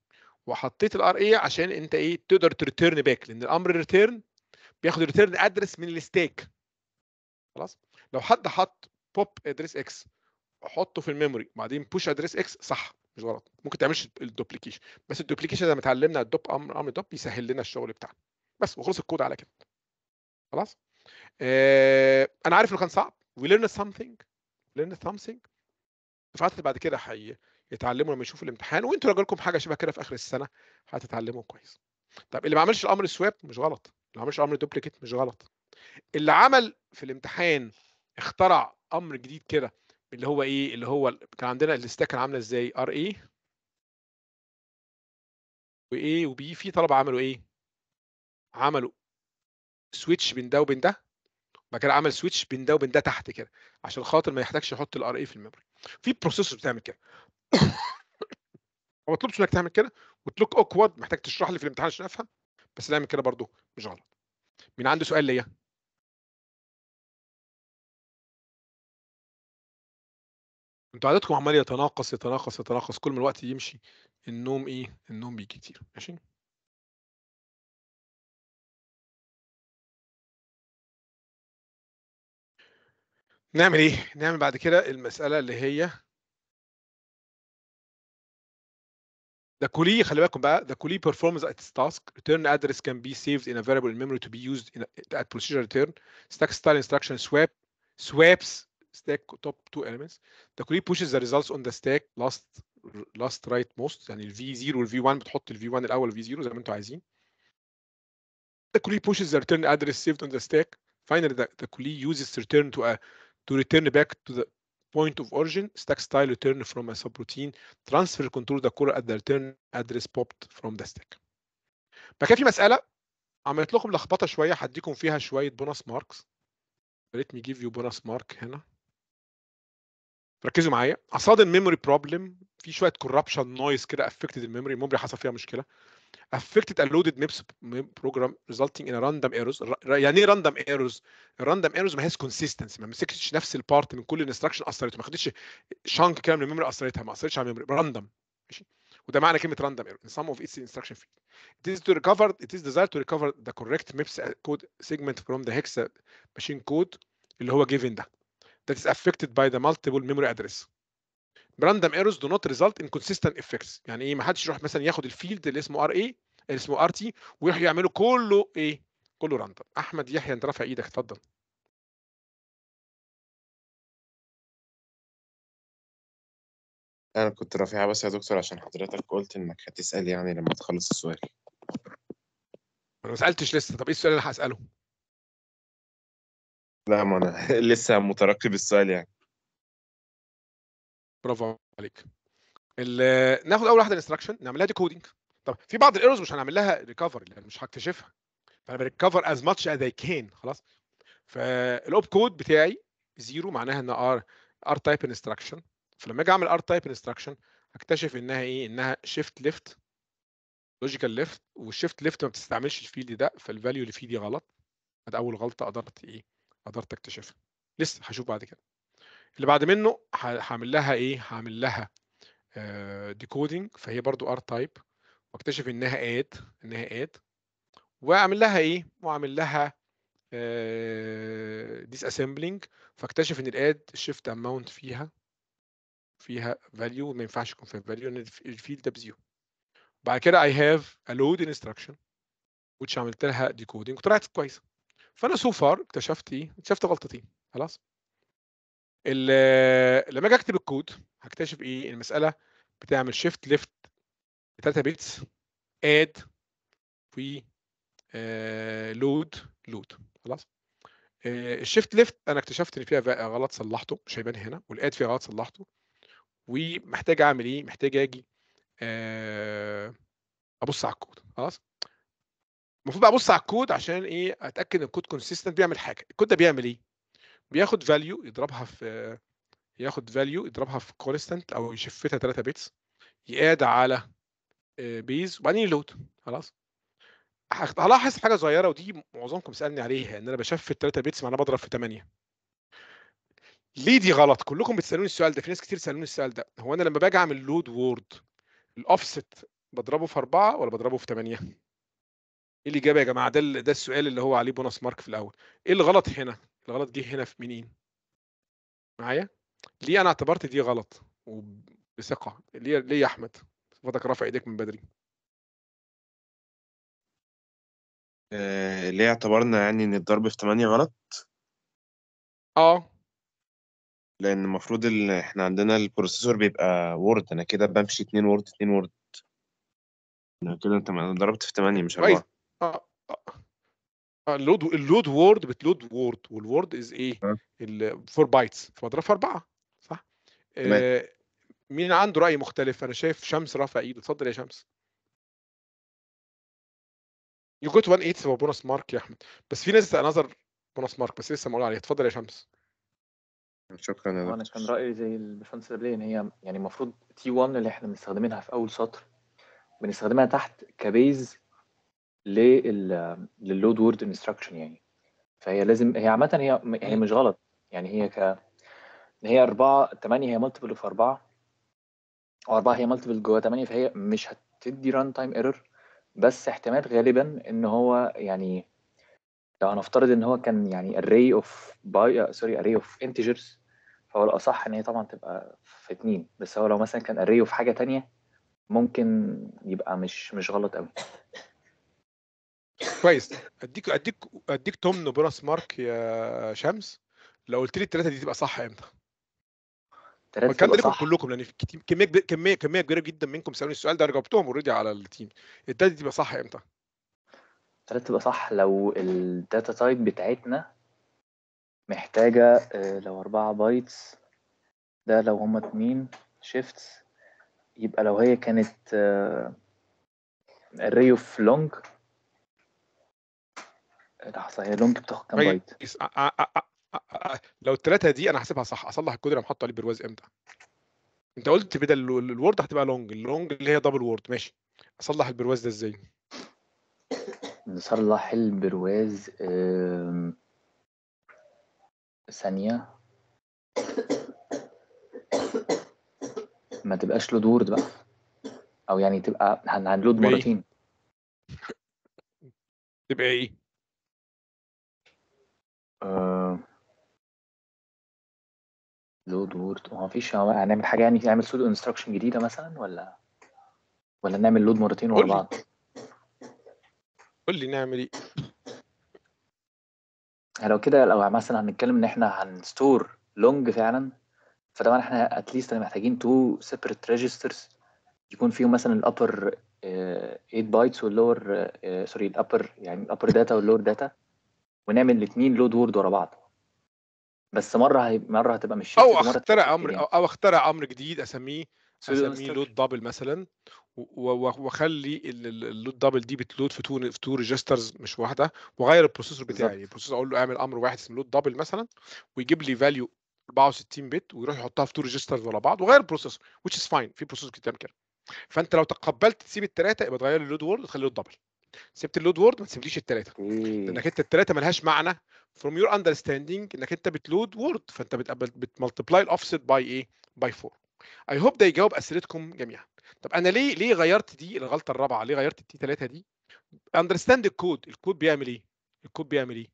وحطيت الار اي عشان انت ايه تقدر تريتيرن باك لان الامر ريتيرن بياخد ريتيرن ادرس من الستاك خلاص لو حد حط بوب ادريس اكس حطه في الميموري وبعدين بوش ادريس اكس صح مش غلط ممكن تعملش الدوبليكيشن بس الدوبليكيشن لما اتعلمنا الدوب امر امر دوب بيسهل لنا الشغل بتاعنا بس وخلص الكود على كده خلاص آه انا عارف انه كان صعب وي ليرن سمثينج ليرن سمثينج الدفعات بعد كده هيتعلموا لما يشوفوا الامتحان وانتوا راجلكم حاجه شبه كده في اخر السنه هتتعلموا كويس طب اللي ما عملش الامر سواب مش غلط اللي ما عملش الامر دوبليكيت مش غلط اللي عمل في الامتحان اخترع امر جديد كده اللي هو ايه اللي هو كان عندنا الاستاك كان عامله ازاي ار اي وايه وبي في طلبه عملوا ايه عملوا سويتش بين ده وبين ده بعد كده عمل سويتش بين ده وبين ده تحت كده عشان خاطر ما يحتاجش يحط الار اي في الميموري في بروسيسور بتعمل كده ما مطلوبش انك تعمل كده وتلوك اوكورد محتاج تشرح لي في الامتحان عشان افهم بس نعمل كده برضو مش غلط مين عنده سؤال ليا انتوا عددكم عمال يتناقص يتناقص يتناقص كل ما الوقت يمشي النوم ايه النوم بيجي كتير ماشي نعمل ايه نعمل بعد كده المساله اللي هي The Cooley, خلي بالكم بقى, the Cooley performs at its task. Return address can be saved in a variable in memory to be used in, at procedure return. Stack style instruction swap, swaps stack top two elements the query pushes the results on the stack last last right most يعني ال v0 وال v1 بتحط ال v1 الاول v 0 زي ما انتوا عايزين the query pushes the return address saved on the stack finally the, the query uses return to a to return back to the point of origin stack style return from a subroutine transfer control the core at the return address popped from the stack بعد في مساله عملت لكم لخبطه شويه هديكم فيها شويه بونص ماركس let me give you bonus mark هنا ركزوا معايا اصاد الميموري بروبلم في شويه كوربشن نويز كده افكتد الميموري الميموري حصل فيها مشكله افكتد a loaded MIPS program resulting in a random يعني ايه random ايرورز الراندوم ايرورز ما هيش consistency ما مسكتش نفس البارت من كل الانستراكشن اثرته ما خدتش شانك كامل من الميموري اثرتها ما اثرتش على الميموري راندوم ماشي وده معنى كلمه راندوم ايرور سم اوف of انستراكشن instruction it is to recover it is desired to recover the correct MIPS code segment from the hexa machine code اللي هو given ده that is affected by the multiple memory address. Random errors do not result in consistent effects يعني ايه ما حدش يروح مثلا ياخد الفيلد اللي اسمه ار اي اللي اسمه ار تي ويروح يعمله كله ايه كله راندم احمد يحيى انت رافع ايدك اتفضل انا كنت رافعها بس يا دكتور عشان حضرتك قلت انك هتسال يعني لما تخلص السؤال انا ما سالتش لسه طب ايه السؤال اللي هساله لا ما انا لسه مترقب السؤال يعني برافو عليك ناخد اول واحده انستراكشن نعملها ديكودنج طب في بعض الايرورز مش هنعمل لها ريكفري لان مش هكتشفها فانا بريكفر از ماتش از اي كان خلاص فالاوب كود بتاعي زيرو معناها ان ار ار تايب انستراكشن فلما اجي اعمل ار تايب انستراكشن اكتشف انها ايه انها شيفت ليفت لوجيكال ليفت والشيفت ليفت ما بتستعملش الفيلد ده فالفاليو اللي فيه دي غلط ده اول غلطه قدرت ايه قدرت اكتشفها لسه هشوف بعد كده اللي بعد منه هعمل لها ايه هعمل لها ديكودنج آه، فهي برضو ار تايب واكتشف انها اد انها اد واعمل لها ايه واعمل لها ديس آه، اسمبلنج فاكتشف ان الاد شيفت اماونت فيها فيها فاليو ما ينفعش يكون فيها فاليو ان الفيل ده بزيرو بعد كده اي هاف ا لود instruction which عملت لها decoding وطلعت كويسه فانا سو فار اكتشفت ايه؟ اكتشفت غلطتين خلاص لما اجي اكتب الكود هكتشف ايه المساله بتعمل شيفت ليفت داتا بيتس اد في لود آه، لود خلاص آه، الشيفت ليفت انا اكتشفت ان فيها غلط صلحته مش هيبان هنا والاد فيها غلط صلحته ومحتاج اعمل ايه محتاج اجي آه، ابص على الكود خلاص المفروض بقى ابص على الكود عشان ايه اتاكد ان الكود كونسيستنت بيعمل حاجه الكود ده بيعمل ايه بياخد فاليو يضربها في ياخد فاليو يضربها في كونستنت او يشفتها 3 بيتس يقاد على بيز آه، وبعدين يلود خلاص هلاحظ حاجه صغيره ودي معظمكم سالني عليها ان انا بشفت 3 بيتس معناها بضرب في 8 ليه دي غلط كلكم بتسالوني السؤال ده في ناس كتير سالوني السؤال ده هو انا لما باجي اعمل لود وورد الاوفست بضربه في 4 ولا بضربه في 8 ايه الاجابه يا جماعه ده ده السؤال اللي هو عليه بونص مارك في الاول ايه الغلط هنا الغلط جه هنا في منين معايا ليه انا اعتبرت دي غلط وبثقه ليه ليه يا احمد فضلك رافع ايديك من بدري آه، ليه اعتبرنا يعني ان الضرب في 8 غلط اه لان المفروض احنا عندنا البروسيسور بيبقى وورد انا كده بمشي 2 وورد 2 وورد انا كده انت ضربت في 8 مش 4 اللود اللود وورد بتلود وورد والوورد از ايه؟ 4 بايتس فبضربها في اربعه صح؟ آه مين عنده راي مختلف؟ انا شايف شمس رافع ايده اتفضل يا شمس يو جوت 1 8 هو بونص مارك يا احمد بس في ناس نظر بونص مارك بس لسه مقول عليه اتفضل يا شمس شكرا انا كان رايي زي الباشمهندس ان هي يعني المفروض تي 1 اللي احنا بنستخدمينها في اول سطر بنستخدمها تحت كبيز لللود وورد انستراكشن يعني فهي لازم هي عامه هي هي مش غلط يعني هي ك هي 4 8 هي مالتيبل اوف 4 واربعه 4 هي مالتيبل جوه 8 فهي مش هتدي ران تايم ايرور بس احتمال غالبا ان هو يعني لو هنفترض ان هو كان يعني array of by سوري array of integers فهو الاصح ان هي طبعا تبقى في اتنين بس هو لو مثلا كان array of حاجه تانية ممكن يبقى مش مش غلط قوي كويس اديك اديك اديك تمن نوبراس مارك يا شمس لو قلت لي الثلاثه دي تبقى صح امتى؟ الكلام ده لكم كلكم لان كميه كميه كميه كبيره جدا منكم سالوني السؤال ده انا جاوبتهم اوريدي على التيم الداتا دي تبقى صح امتى؟ الثلاثه تبقى صح لو الداتا تايب بتاعتنا محتاجه آه، لو 4 بايتس ده لو هما اتنين شيفتس يبقى لو هي كانت آه، array of long لحظه هي لونج بتاخد كام طيب، بايت؟ آه، آه، آه، لو الثلاثه دي انا هحسبها صح اصلح الكود اللي عليه برواز امتى؟ انت قلت بدل الورد هتبقى لونج اللونج اللي هي دبل وورد ماشي اصلح البرواز ده ازاي؟ نصلح البرواز ثانية ما تبقاش لود وورد بقى او يعني تبقى هنلود إيه؟ مرتين تبقى ايه؟ لود آه، وورد هو مفيش هنعمل حاجة يعني نعمل سودو انستراكشن جديدة مثلا ولا ولا نعمل لود مرتين ورا بعض قول لي نعمل ايه يعني لو كده لو مثلا هنتكلم ان احنا هنستور لونج فعلا فطبعا احنا اتليست محتاجين تو سيبريت ريجسترز يكون فيهم مثلا الابر 8 بايتس واللور سوري الابر يعني الابر داتا واللور داتا ونعمل الاثنين لود وورد ورا بعض بس مره هي... مره هتبقى مش او اخترع امر يعني. او اخترع امر جديد اسميه اسميه لود دبل مثلا واخلي اللود دبل دي بتلود في تو في تو ريجسترز مش واحده واغير البروسيسور بتاعي يعني البروسيسور اقول له اعمل امر واحد اسمه لود دبل مثلا ويجيب لي فاليو 64 بت ويروح يحطها في تو ريجسترز ورا بعض وغير البروسيسور which is fine في بروسيسور كتير كده فانت لو تقبلت تسيب الثلاثه يبقى تغير اللود وورد وتخلي اللود دبل سبت اللود وورد ما تسيبليش الثلاثه لانك انت الثلاثه ملهاش معنى فروم يور اندرستاندينج انك انت بتلود وورد فانت بتملتبلاي الاوفست باي ايه؟ باي 4 اي هوب ده يجاوب اسئلتكم جميعا طب انا ليه ليه غيرت دي الغلطه الرابعه ليه غيرت التي 3 دي اندرستاند الكود الكود بيعمل ايه الكود بيعمل ايه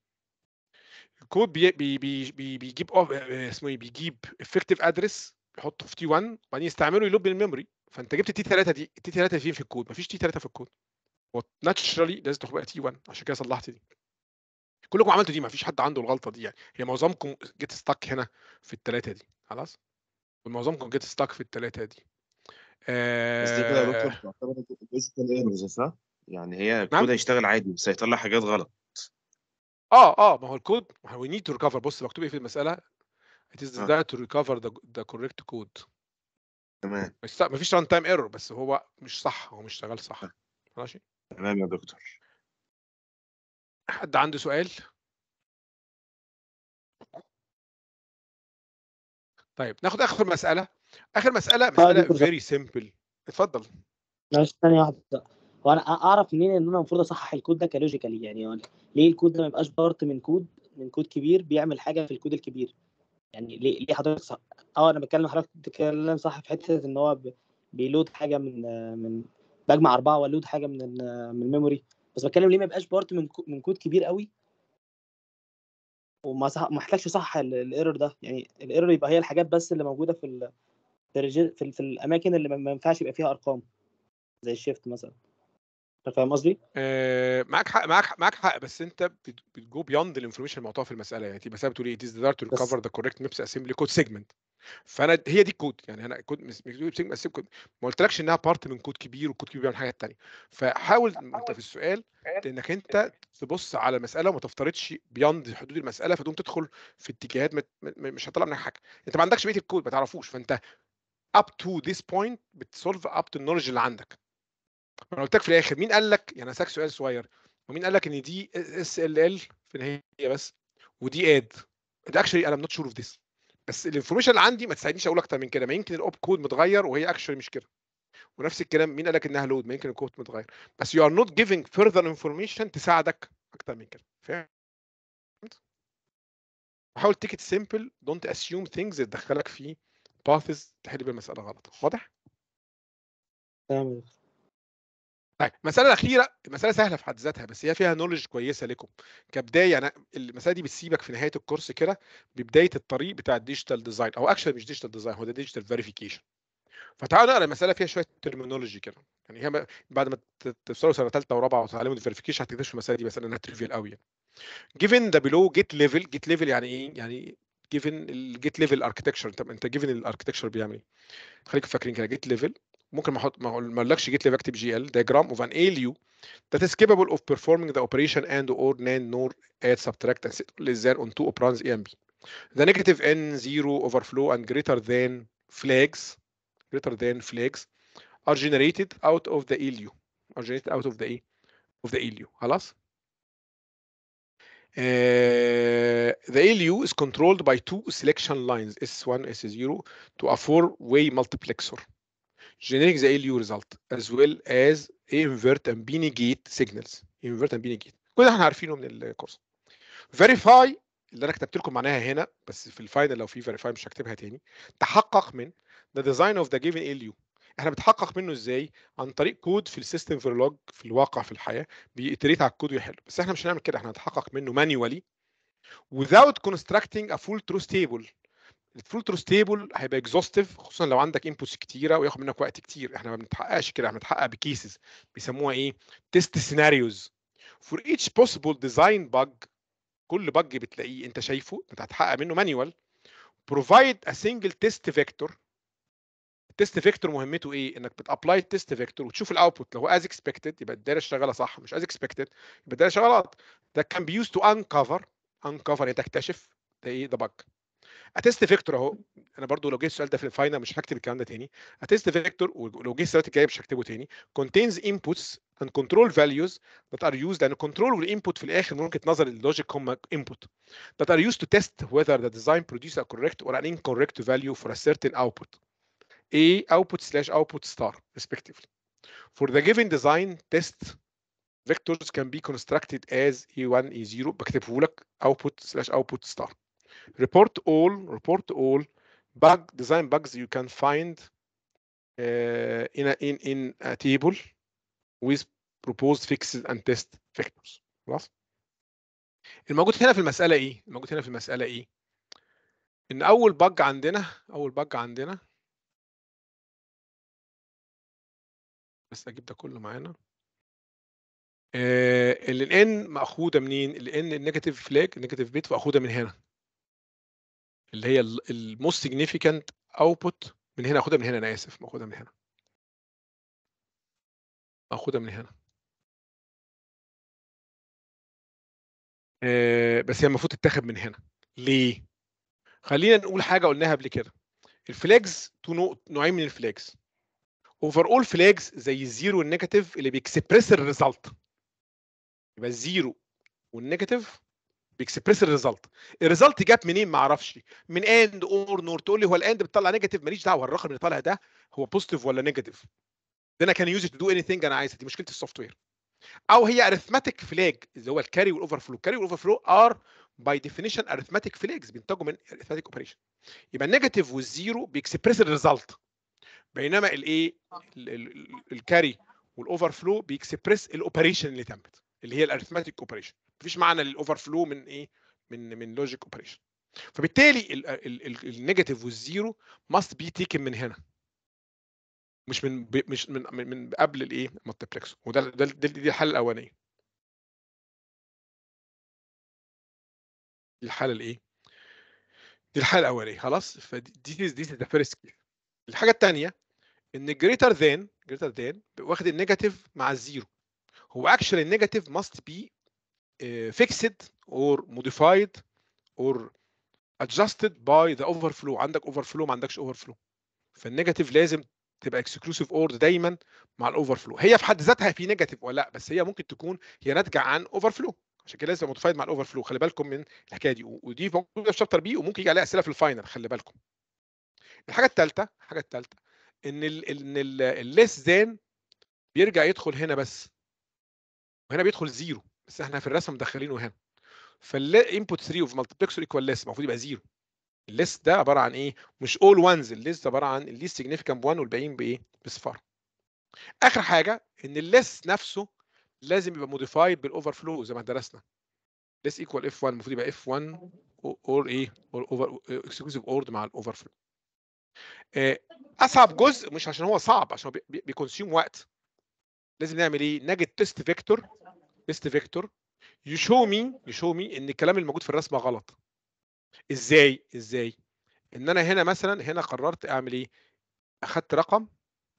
الكود بي بي بي بيجيب اسمه ايه بيجيب افكتيف ادرس يحطه في تي 1 وبعدين يستعمله يلوب الميموري فانت جبت تي 3 دي التي 3 فين في الكود مفيش تي 3 في الكود وناتشرالي لازم تاخد بقى تي 1 عشان كده صلحت دي كلكم عملتوا دي ما فيش حد عنده الغلطه دي يعني هي معظمكم جيت ستاك هنا في الثلاثه دي خلاص معظمكم جيت ستاك في الثلاثه دي بس دي كده يا دكتور آه. صح؟ يعني هي الكود نعم. هيشتغل عادي بس هيطلع حاجات غلط اه اه ما هو الكود وي نيد تو ريكفر بص مكتوب ايه في المساله it is desired آه. to recover the, the correct code تمام مفيش ران تايم ايرور بس هو مش صح هو مش شغال صح آه. ماشي تمام يا دكتور حد عنده سؤال؟ طيب ناخد اخر مساله اخر مساله آه، مساله فيري سيمبل اتفضل معلش ثانيه واحده هو انا اعرف منين ان انا المفروض اصحح الكود ده كلوجيكالي يعني ليه الكود ده ما يبقاش بارت من كود من كود كبير بيعمل حاجه في الكود الكبير يعني ليه ليه حضرتك اه انا بتكلم حضرتك بتتكلم صح في حته ان هو بيلود حاجه من من بجمع اربعه ولود حاجه من من الميموري بس بتكلم ليه ما يبقاش بارت من من كود كبير قوي وما صح ما احتاجش صح الايرور ده يعني الايرور يبقى هي الحاجات بس اللي موجوده في في, في الاماكن اللي ما ينفعش يبقى فيها ارقام زي الشيفت مثلا فاهم قصدي؟ آه، معاك حق معاك حق معاك حق بس انت بتجو بياند الانفورميشن المعطاه في المساله يعني تبقى تقول ايه it ذا desire to recover the correct maps assembly فانا هي دي الكود يعني انا كود سيجما كود ما قلتلكش انها بارت من كود كبير والكود كبير بيعمل حاجات تانية فحاول انت في السؤال انك انت تبص على المساله وما تفترضش بياند حدود المساله فتقوم تدخل في اتجاهات مش هتطلع منك حاجه انت ما عندكش بقيه الكود ما تعرفوش فانت اب تو ذيس بوينت بتسولف اب تو النولج اللي عندك انا قلت لك في الاخر مين قال لك يعني اسالك سؤال صغير ومين قال لك ان دي اس ال ال في النهايه بس ودي اد اكشلي انا ام نوت شور اوف ذس بس الانفورميشن اللي عندي ما تساعدنيش اقول اكتر من كده ما يمكن الاوب كود متغير وهي اكشولي مش كده ونفس الكلام مين قال لك انها لود ما يمكن الكود متغير بس يو ار نوت جيفنج فيرذر انفورميشن تساعدك اكتر من كده فهمت حاول تيكت سيمبل دونت اسيوم ثينجز تدخلك في باثز تحل بالمساله غلط واضح؟ تمام طيب المساله الاخيره مساله سهله في حد ذاتها بس هي فيها نولج كويسه لكم كبدايه انا المساله دي بتسيبك في نهايه الكورس كده ببدايه الطريق بتاع الديجيتال ديزاين او اكشن مش ديجيتال ديزاين هو ده ديجيتال فيريفيكيشن فتعالوا نقرا المساله فيها شويه ترمينولوجي كده يعني هي بعد ما تفصلوا سنه ثالثه ورابعه وتتعلموا الفيريفيكيشن هتكتشفوا المساله دي مسألة انها تريفيال قوي يعني. given the below get level get level يعني ايه يعني given الجيت ليفل اركتكشر انت انت جيفن الاركتكشر بيعمل ايه خليكم فاكرين كده جيت ليفل ممكن ما احط ما اقولكش جيت لي بكتب جي ال diagram of an ALU that is capable of performing the operation and or NAND nor add subtract and set less on two operands E The negative N zero overflow and greater than flags greater than flags are generated out of the ALU are generated out of the of the ALU خلاص Uh, the ALU is controlled by two selection lines S1, S0 to a four-way multiplexer. generic the ALU result as well as invert and B negate signals invert and B negate كل ده احنا عارفينه من الكورس verify اللي انا كتبت لكم معناها هنا بس في الفاينل لو في verify مش هكتبها تاني تحقق من the design of the given ALU احنا بنتحقق منه ازاي عن طريق كود في السيستم فيرلوج في الواقع في الحياه بيتريت على الكود ويحله بس احنا مش هنعمل كده احنا هنتحقق منه مانيوالي without constructing a full truth table الفول ترو ستيبل هيبقى اكزوستيف خصوصا لو عندك انبوتس كتيره وياخد منك وقت كتير احنا ما بنتحققش كده احنا بنتحقق بكيسز بيسموها ايه تيست سيناريوز فور ايتش بوسيبل ديزاين باج كل باج بتلاقيه انت شايفه انت هتحقق منه مانيوال بروفايد ا سنجل تيست فيكتور التيست فيكتور مهمته ايه؟ انك بتابلاي التيست فيكتور وتشوف الاوتبوت لو از اكسبكتد يبقى الداتا شغاله صح مش از اكسبكتد يبقى الداتا شغاله غلط ده كان بيوز تو انكفر انكفر يعني تكتشف ده ايه ده باج اتست فيكتور اهو انا برضو لو جه السؤال ده في الفاينل مش هكتب الكلام ده تاني اتست فيكتور ولو جه السؤال الجاي مش هكتبه تاني contains inputs and control values that are used لان control والانبوت في الاخر من وجهه نظر اللوجيك هم input that are used to test whether the design produces a correct or an incorrect value for a certain output a output slash output star respectively for the given design test vectors can be constructed as a one e0 بكتبه لك output slash output star report all report all bug design bugs you can find uh, in a, in in a table with proposed fixes and test vectors خلاص الموجود هنا في المساله ايه e، الموجود هنا في المساله ايه ان اول bug عندنا اول bug عندنا بس اجيب ده كله معانا آه، ال ان ماخوذه منين ال ان النيجاتيف فلاج النيجاتيف بيت ماخوذه من هنا اللي هي الموست سيجنيفيكانت اوتبوت من هنا اخدها من هنا انا اسف ماخدها من هنا اخدها من هنا آه، بس هي المفروض تتاخد من هنا ليه خلينا نقول حاجه قلناها قبل كده الفلاجز تو نوعين من الفلاجز اوفر اول فلاجز زي الزيرو والنيجاتيف اللي بيكسبريس الريزلت يبقى الزيرو والنيجاتيف بيكسبريس الريزلت الريزلت جاب منين ما اعرفش من اند اور نور تقول لي هو الاند بتطلع نيجاتيف ماليش دعوه الرقم اللي طالع ده هو بوزيتيف ولا نيجاتيف ده انا كان يوز تو دو اني ثينج انا عايزها دي مشكله السوفت وير او هي اريثماتيك فلاج اللي هو الكاري والاوفر فلو الكاري والاوفر فلو ار باي ديفينيشن اريثماتيك فلاجز بينتجوا من اريثماتيك اوبريشن يبقى النيجاتيف والزيرو بيكسبريس الريزلت بينما الايه الكاري والاوفر فلو بيكسبريس الاوبريشن اللي تمت اللي هي الارثماتيك اوبريشن مفيش معنى للاوفر فلو من ايه من من لوجيك اوبريشن فبالتالي النيجاتيف والزيرو ماست بي تيكن من هنا مش من مش من من قبل الايه مالتيبلكس وده ده دي الحاله الاولانيه دي الحاله الايه دي الحاله الاولانيه خلاص فدي دي ذا فيرست كيس الحاجه الثانيه ان جريتر ذان جريتر ذان واخد النيجاتيف مع الزيرو هو اكشلي النيجاتيف ماست بي آه، fixed or modified or adjusted by the overflow عندك overflow ما عندكش overflow فالنيجاتيف لازم تبقى اكسكلوسيف اورد دايما مع الاوفر فلو هي في حد ذاتها في نيجاتيف ولا لا بس هي ممكن تكون هي ناتجه عن اوفر فلو عشان كده لازم modified مع الاوفر فلو خلي بالكم من الحكايه دي ودي موجوده في شابتر بي وممكن يجي عليها اسئله في الفاينل خلي بالكم الحاجه الثالثه الحاجه الثالثه ان الـ ان الليس ذان بيرجع يدخل هنا بس وهنا بيدخل زيرو بس احنا في الرسم مدخلينه هنا input 3 اوف multiplexer equal less المفروض يبقى زيرو الليست ده عباره عن ايه؟ مش اول وانز الليست عباره عن الليست significant 1 والباقيين بايه؟ بصفار. اخر حاجه ان الليست نفسه لازم يبقى موديفايد بالاوفر فلو زي ما درسنا. ليست ايكوال اف 1 المفروض يبقى اف 1 اور ايه؟ اور اوفر اكسكلوسيف اورد مع الاوفر آه، فلو. اصعب جزء مش عشان هو صعب عشان بيكونسيوم وقت. لازم نعمل ايه؟ نجد تيست فيكتور بيست فيكتور يشو مي يشو مي ان الكلام الموجود في الرسمه غلط ازاي ازاي ان انا هنا مثلا هنا قررت اعمل ايه اخدت رقم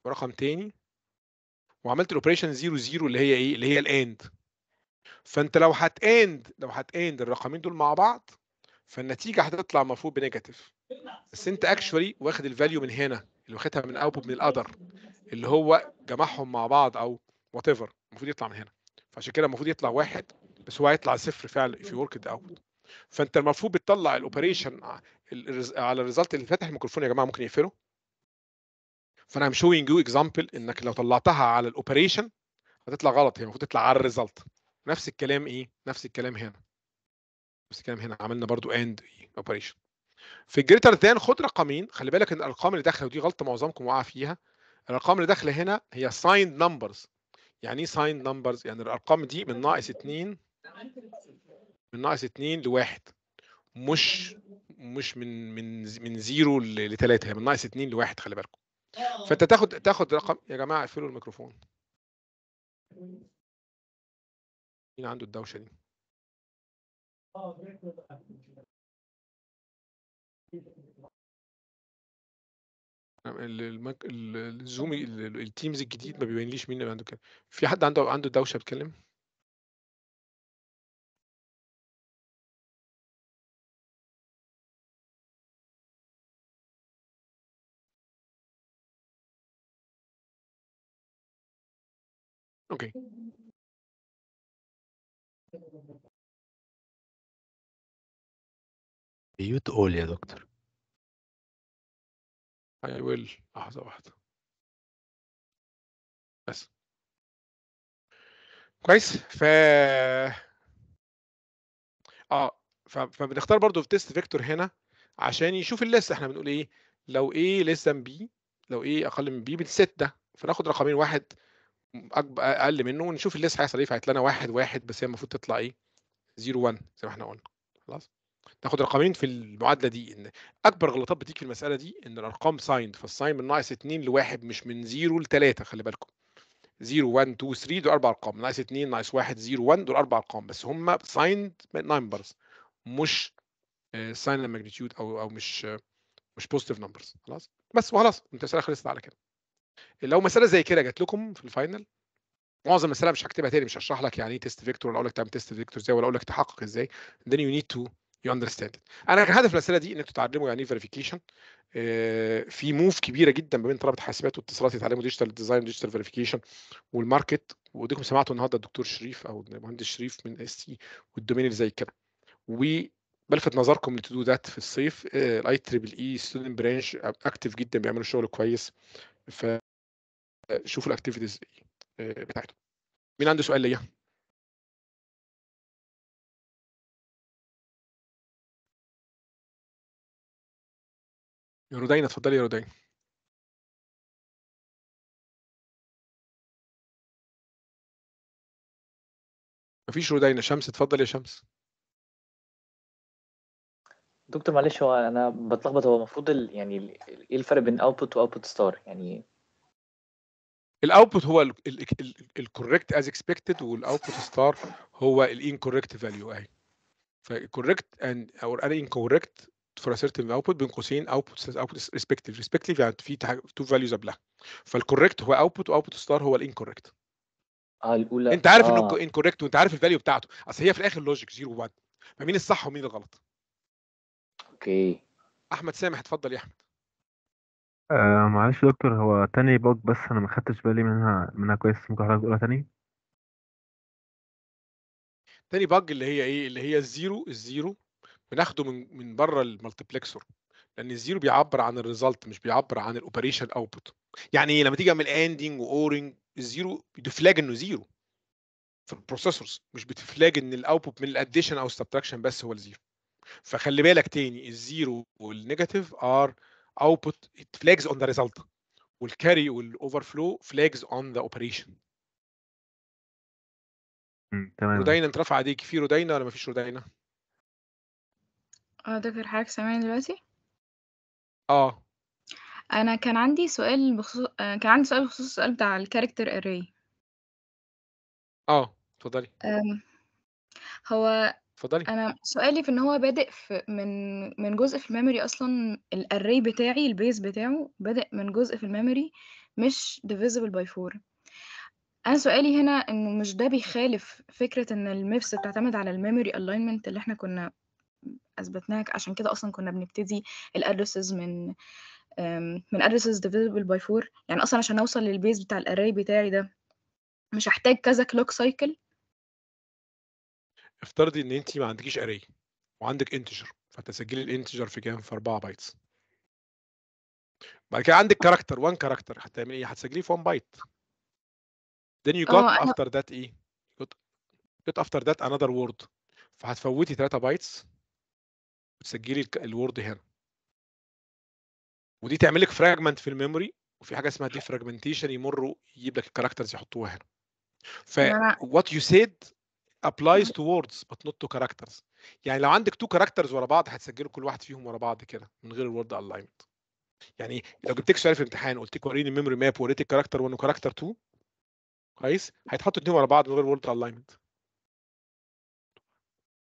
ورقم تاني وعملت الاوبريشن 0 0 اللي هي ايه اللي هي الاند فانت لو هتاند لو هتاند الرقمين دول مع بعض فالنتيجه هتطلع المفروض بنيجاتيف بس انت اكشولي واخد الفاليو من هنا اللي واخدها من اوبوت من الاذر اللي هو جمعهم مع بعض او وات ايفر المفروض يطلع من هنا فعشان كده المفروض يطلع واحد بس هو هيطلع صفر فعلا في ورك اوت فانت المفروض بتطلع الاوبريشن على الريزلت اللي فاتح الميكروفون يا جماعه ممكن يقفله فانا ام شوينج يو اكزامبل انك لو طلعتها على الاوبريشن هتطلع غلط هي المفروض تطلع على الريزلت نفس الكلام ايه نفس الكلام هنا نفس الكلام هنا عملنا برضو اند اوبريشن في الجريتر ذان خد رقمين خلي بالك ان الارقام اللي داخله ودي غلطه معظمكم وقع فيها الارقام اللي داخله هنا هي سايند نمبرز يعني ايه سايند نمبرز يعني الارقام دي من ناقص 2 من ناقص 2 ل 1 مش مش من من من 0 ل 3 هي من ناقص 2 ل 1 خلي بالكم فانت تاخد تاخد رقم يا جماعه اقفلوا الميكروفون مين عنده الدوشه دي المك... الزوم التيمز الجديد ما بيبينليش مين اللي عنده كده في حد عنده عنده دوشه بيتكلم اوكي بيوت اول يا دكتور I will لحظة واحدة بس كويس ف اه ف... فبنختار برضو في تيست فيكتور هنا عشان يشوف الليست احنا بنقول ايه لو ايه ليس ذان بي لو ايه اقل من بي بنست ده فناخد رقمين واحد اقل منه ونشوف الليست هيحصل ايه فهيطلع لنا واحد واحد بس هي المفروض تطلع ايه 0 1 زي ما احنا قلنا خلاص ناخد رقمين في المعادله دي ان اكبر غلطات بتيجي في المساله دي ان الارقام سايند فالساين من ناقص 2 لواحد مش من 0 ل 3 خلي بالكم 0 1 2 3 دول اربع ارقام ناقص 2 ناقص 1 0 1 دول اربع ارقام بس هم سايند نمبرز مش ساين آه، ماجنتيود او او مش مش بوزيتيف نمبرز خلاص بس وخلاص انت المساله خلصت على كده لو مساله زي كده جات لكم في الفاينل معظم المساله مش هكتبها تاني مش هشرح لك يعني ايه تيست فيكتور ولا اقول لك تعمل تيست فيكتور ازاي ولا اقول لك تحقق ازاي then you need to يو اندرستاند انا كان هدف الاسئله دي ان انتوا تتعلموا يعني ايه فيريفيكيشن في موف كبيره جدا ما بين طلبه الحاسبات والاتصالات يتعلموا ديجيتال ديزاين ديجيتال فيريفيكيشن والماركت وديكم سمعتوا النهارده الدكتور شريف او المهندس شريف من اس تي والدومين اللي زي كده وبلفت نظركم لتدو ذات في الصيف الاي تريبل اي ستودنت برانش اكتف جدا بيعملوا شغل كويس فشوفوا الاكتيفيتيز آه، بتاعتهم مين عنده سؤال ليا؟ يا رودينا اتفضلي يا رودينا مفيش رودينا شمس اتفضل يا شمس دكتور معلش هو انا بتلخبط هو المفروض يعني ايه الفرق بين اوتبوت واوتبوت ستار يعني الاوتبوت هو الكوركت از اكسبكتد والاوتبوت ستار هو الانكوركت فاليو اهي فكوركت اند اور ان انكوركت for a certain output بين قوسين اوتبوت output respective respective يعني في تو values قبلها فالكوريكت هو output واوتبوت ستار هو الانكوريكت اه الاولى انت عارف آه. انه انكوريكت وانت عارف الفاليو بتاعته اصل هي في الاخر لوجيك 0 و1 فمين الصح ومين الغلط اوكي احمد سامح اتفضل يا احمد آه معلش يا دكتور هو تاني بوك بس انا ما خدتش بالي منها منها كويس ممكن حضرتك تقولها تاني تاني باج اللي هي ايه اللي هي الزيرو الزيرو بناخده من من بره المالتيبلكسر لان الزيرو بيعبر عن الريزلت مش بيعبر عن الاوبريشن اوتبوت يعني إيه؟ لما تيجي اعمل اندنج واورنج الزيرو بتفلاج انه زيرو في البروسيسورز مش بتفلاج ان الاوتبوت من الاديشن او سبتراكشن بس هو الزيرو فخلي بالك تاني الزيرو والنيجاتيف ار اوتبوت فلاجز اون ذا ريزلت والكاري والاوفر فلو فلاجز اون ذا اوبريشن تمام رودينا انت رافع ايديك في رودينا ولا مفيش رودينا؟ آه، ده حضرتك سامعني دلوقتي؟ آه. أنا كان عندي سؤال بخصوص آه، كان عندي سؤال بخصوص السؤال بتاع الكاركتر array. آه، اتفضلي. آه، هو اتفضلي. أنا سؤالي في إن هو بادئ في من من جزء في الميموري أصلًا الاري بتاعي البيز بتاعه بادئ من جزء في الميموري مش divisible by 4 أنا سؤالي هنا إنه مش ده بيخالف فكرة إن الميفس بتعتمد على الميموري alignment اللي إحنا كنا اثبتناها عشان كده اصلا كنا بنبتدي الادرسز من من addresses divisible by 4 يعني اصلا عشان اوصل للبيز بتاع الارray بتاعي ده مش هحتاج كذا كلوك سايكل افترضي ان انت ما عندكيش array وعندك انتجر فتسجلي الانتجر في كام في 4 بايتس بعد كده عندك كاركتر 1 كاركتر هتعملي ايه هتسجليه في 1 بايت then you got اه، after that ايه got, got after that another word فهتفوتي 3 بايتس وتسجلي الوورد هنا ودي تعمل لك فراجمنت في الميموري وفي حاجه اسمها دي فراجمنتيشن يمروا يجيب لك الكاركترز يحطوها هنا ف وات يو سيد applies to words but not to characters يعني لو عندك تو كاركترز ورا بعض هتسجلوا كل واحد فيهم ورا بعض كده من غير الورد الاينمنت يعني لو جبت لك سؤال في الامتحان وقلت لك وريني الميموري ماب ووريتك الكاركتر 1 وكاركتر 2 كويس هيتحطوا الاثنين ورا بعض من غير وورد الاينمنت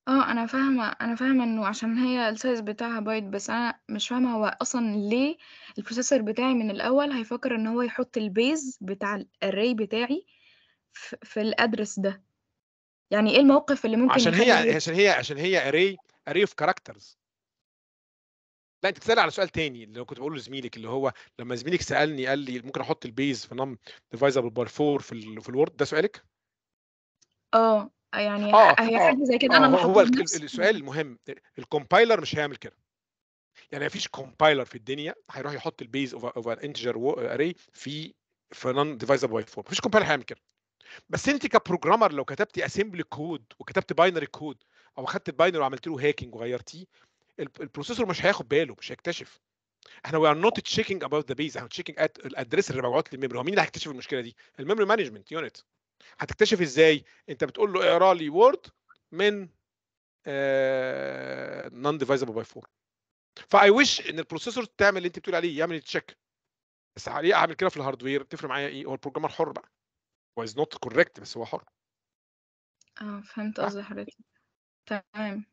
آه، أنا فاهمة أنا فاهمة إنه عشان هي السايز بتاعها بايت بس أنا مش فاهمة هو أصلًا ليه البروسيسور بتاعي من الأول هيفكر إن هو يحط البيز بتاع الاري بتاعي في الادرس ده؟ يعني إيه الموقف اللي ممكن عشان هي يخلّي عشان هي عشان هي array اري of characters. لأ، أنتِ بتسألي على سؤال تاني، اللي كنت بقوله لزميلك، اللي هو لمّا زميلك سألني قال لي ممكن أحط البيز في num divisible by 4 في الـ في ده سؤالِك؟ آه. آه، يعني اه هي آه، حاجه زي كده آه، انا آه ما هو السؤال المهم الكومبايلر مش هيعمل كده يعني مفيش كومبايلر في الدنيا هيروح يحط البيز اوف ان انتجر اري في في نون ديفايزر واي فور مفيش كومبايلر هيعمل كده بس انت كبروجرامر لو كتبت اسمبلي كود وكتبت باينري كود او اخدت الباينري وعملت له هاكينج وغيرتيه البروسيسور مش هياخد باله مش هيكتشف احنا وي ار نوت تشيكينج اباوت ذا بيز احنا تشيكينج ات الادريس اللي لي الميموري هو مين اللي هيكتشف المشكله دي الميموري مانجمنت يونت هتكتشف ازاي انت بتقول له اقرا لي وورد من نون ديفايزبل باي 4 فاي ويش ان البروسيسور تعمل اللي انت بتقول عليه يعمل تشيك بس حقيقه اعمل كده في الهاردوير تفرق معايا ايه هو البروجرامر حر بقى هو از نوت كوريكت بس هو حر اه فهمت قصدي حضرتك تمام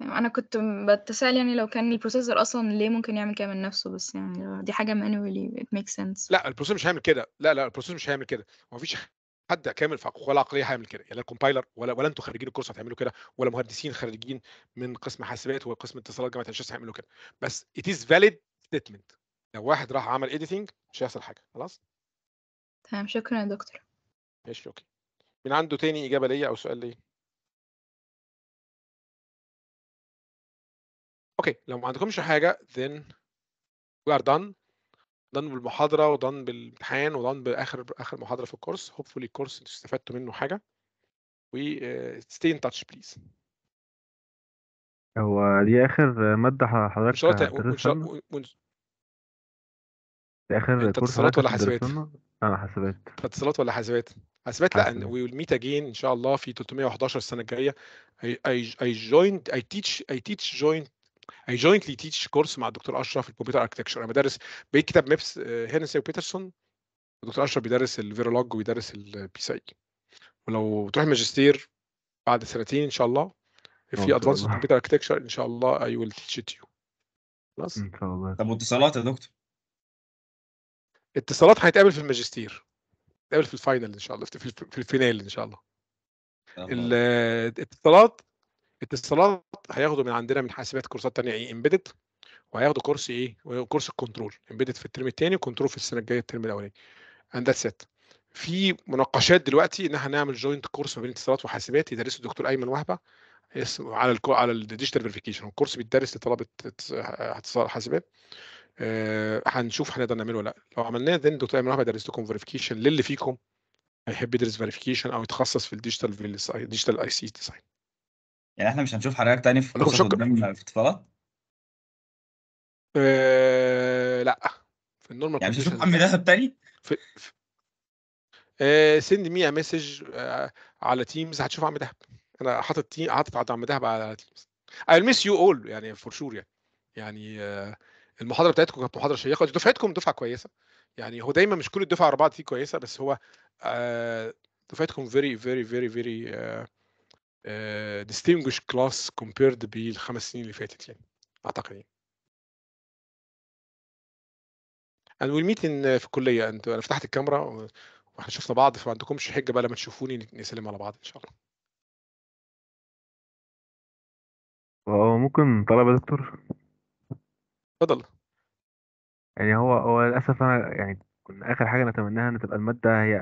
انا كنت بتسأل يعني لو كان البروسيسور اصلا ليه ممكن يعمل كده من نفسه بس يعني دي حاجه مانوالي ات ميك سنس لا البروسيسور مش هيعمل كده لا لا البروسيسور مش هيعمل كده هو مفيش حد كامل في اقوال عقليه هيعمل كده يعني لا الكومبايلر ولا ولا انتوا خريجين الكورس هتعملوا كده ولا مهندسين خريجين من قسم حاسبات وقسم اتصالات جامعه الشمس هيعملوا كده بس it is valid statement لو واحد راح عمل editing مش هيحصل حاجه خلاص تمام شكرا يا دكتور ماشي اوكي مين عنده تاني اجابه ليا او سؤال ليا اوكي لو ما عندكمش حاجه then we are done ضن بالمحاضره وضن بالامتحان وضن باخر اخر محاضره في الكورس هوبفولي الكورس انتوا استفدتوا منه حاجه و آه، stay تاتش بليز هو دي اخر ماده حضرتك شرط دي اخر كورس اتصالات ولا حاسبات؟ اه حاسبات اتصالات ولا حاسبات؟ حاسبات لا وي ويل ميت اجين ان شاء الله في 311 السنه الجايه اي اي جوينت اي تيتش اي تيتش جوينت اي جوينتلي تيتش كورس مع الدكتور اشرف الكمبيوتر اركتكشر انا بدرس بقيت كتاب ميبس آه، هينسي وبيترسون الدكتور اشرف بيدرس الفيرولوج وبيدرس البي سي ولو تروح ماجستير بعد سنتين ان شاء الله في ادفانس كمبيوتر اركتكشر ان شاء الله اي ويل تيتش ات يو خلاص طب واتصالات يا دكتور اتصالات هيتقابل في الماجستير هيتقابل في الفاينل ان شاء الله في الفينال ان شاء الله الاتصالات آه، اتصالات هياخدوا من عندنا من حاسبات كورسات تانية ايه امبيدد وهياخدوا كورس ايه كورس الكنترول امبيدد في الترم الثاني وكنترول في السنه الجايه الترم الاولاني اند ذاتس ات في مناقشات دلوقتي ان احنا نعمل جوينت كورس ما بين اتصالات وحاسبات يدرسه الدكتور ايمن وهبه على الكو... على الديجيتال فيريفيكيشن الكورس بيتدرس لطلبه اتصال حاسبات أه هنشوف هنقدر نعمله ولا لا لو عملناه ذن دكتور ايمن وهبه يدرس لكم فيريفيكيشن للي فيكم هيحب يدرس فيريفيكيشن او يتخصص في الديجيتال في الديجيتال اي سي ديزاين يعني احنا مش هنشوف حضرتك تاني في قصص قدام في اطفالات أه لا في النورمال يعني مش هنشوف عم دهب تاني في, في أه سند مي مسج أه على تيمز هتشوف عم دهب انا حاطط تيم حاطط عم دهب على تيمز اي ميس يو اول يعني فور شور يعني يعني أه المحاضره بتاعتكم كانت محاضره شيقه دفعتكم دفعه كويسه يعني هو دايما مش كل الدفعه اربعه فيه كويسه بس هو آه، دفعتكم فيري فيري فيري فيري ديستينجوش كلاس كومبيرد بالخمس سنين اللي فاتت يعني اعتقد يعني we'll meet in آه، في الكليه انت انا فتحت الكاميرا واحنا شفنا بعض فما عندكمش حجه بقى لما تشوفوني نسلم على بعض ان شاء الله اه ممكن طلب يا دكتور اتفضل يعني هو هو للأسف أنا يعني كنا آخر حاجة نتمناها إن تبقى المادة هي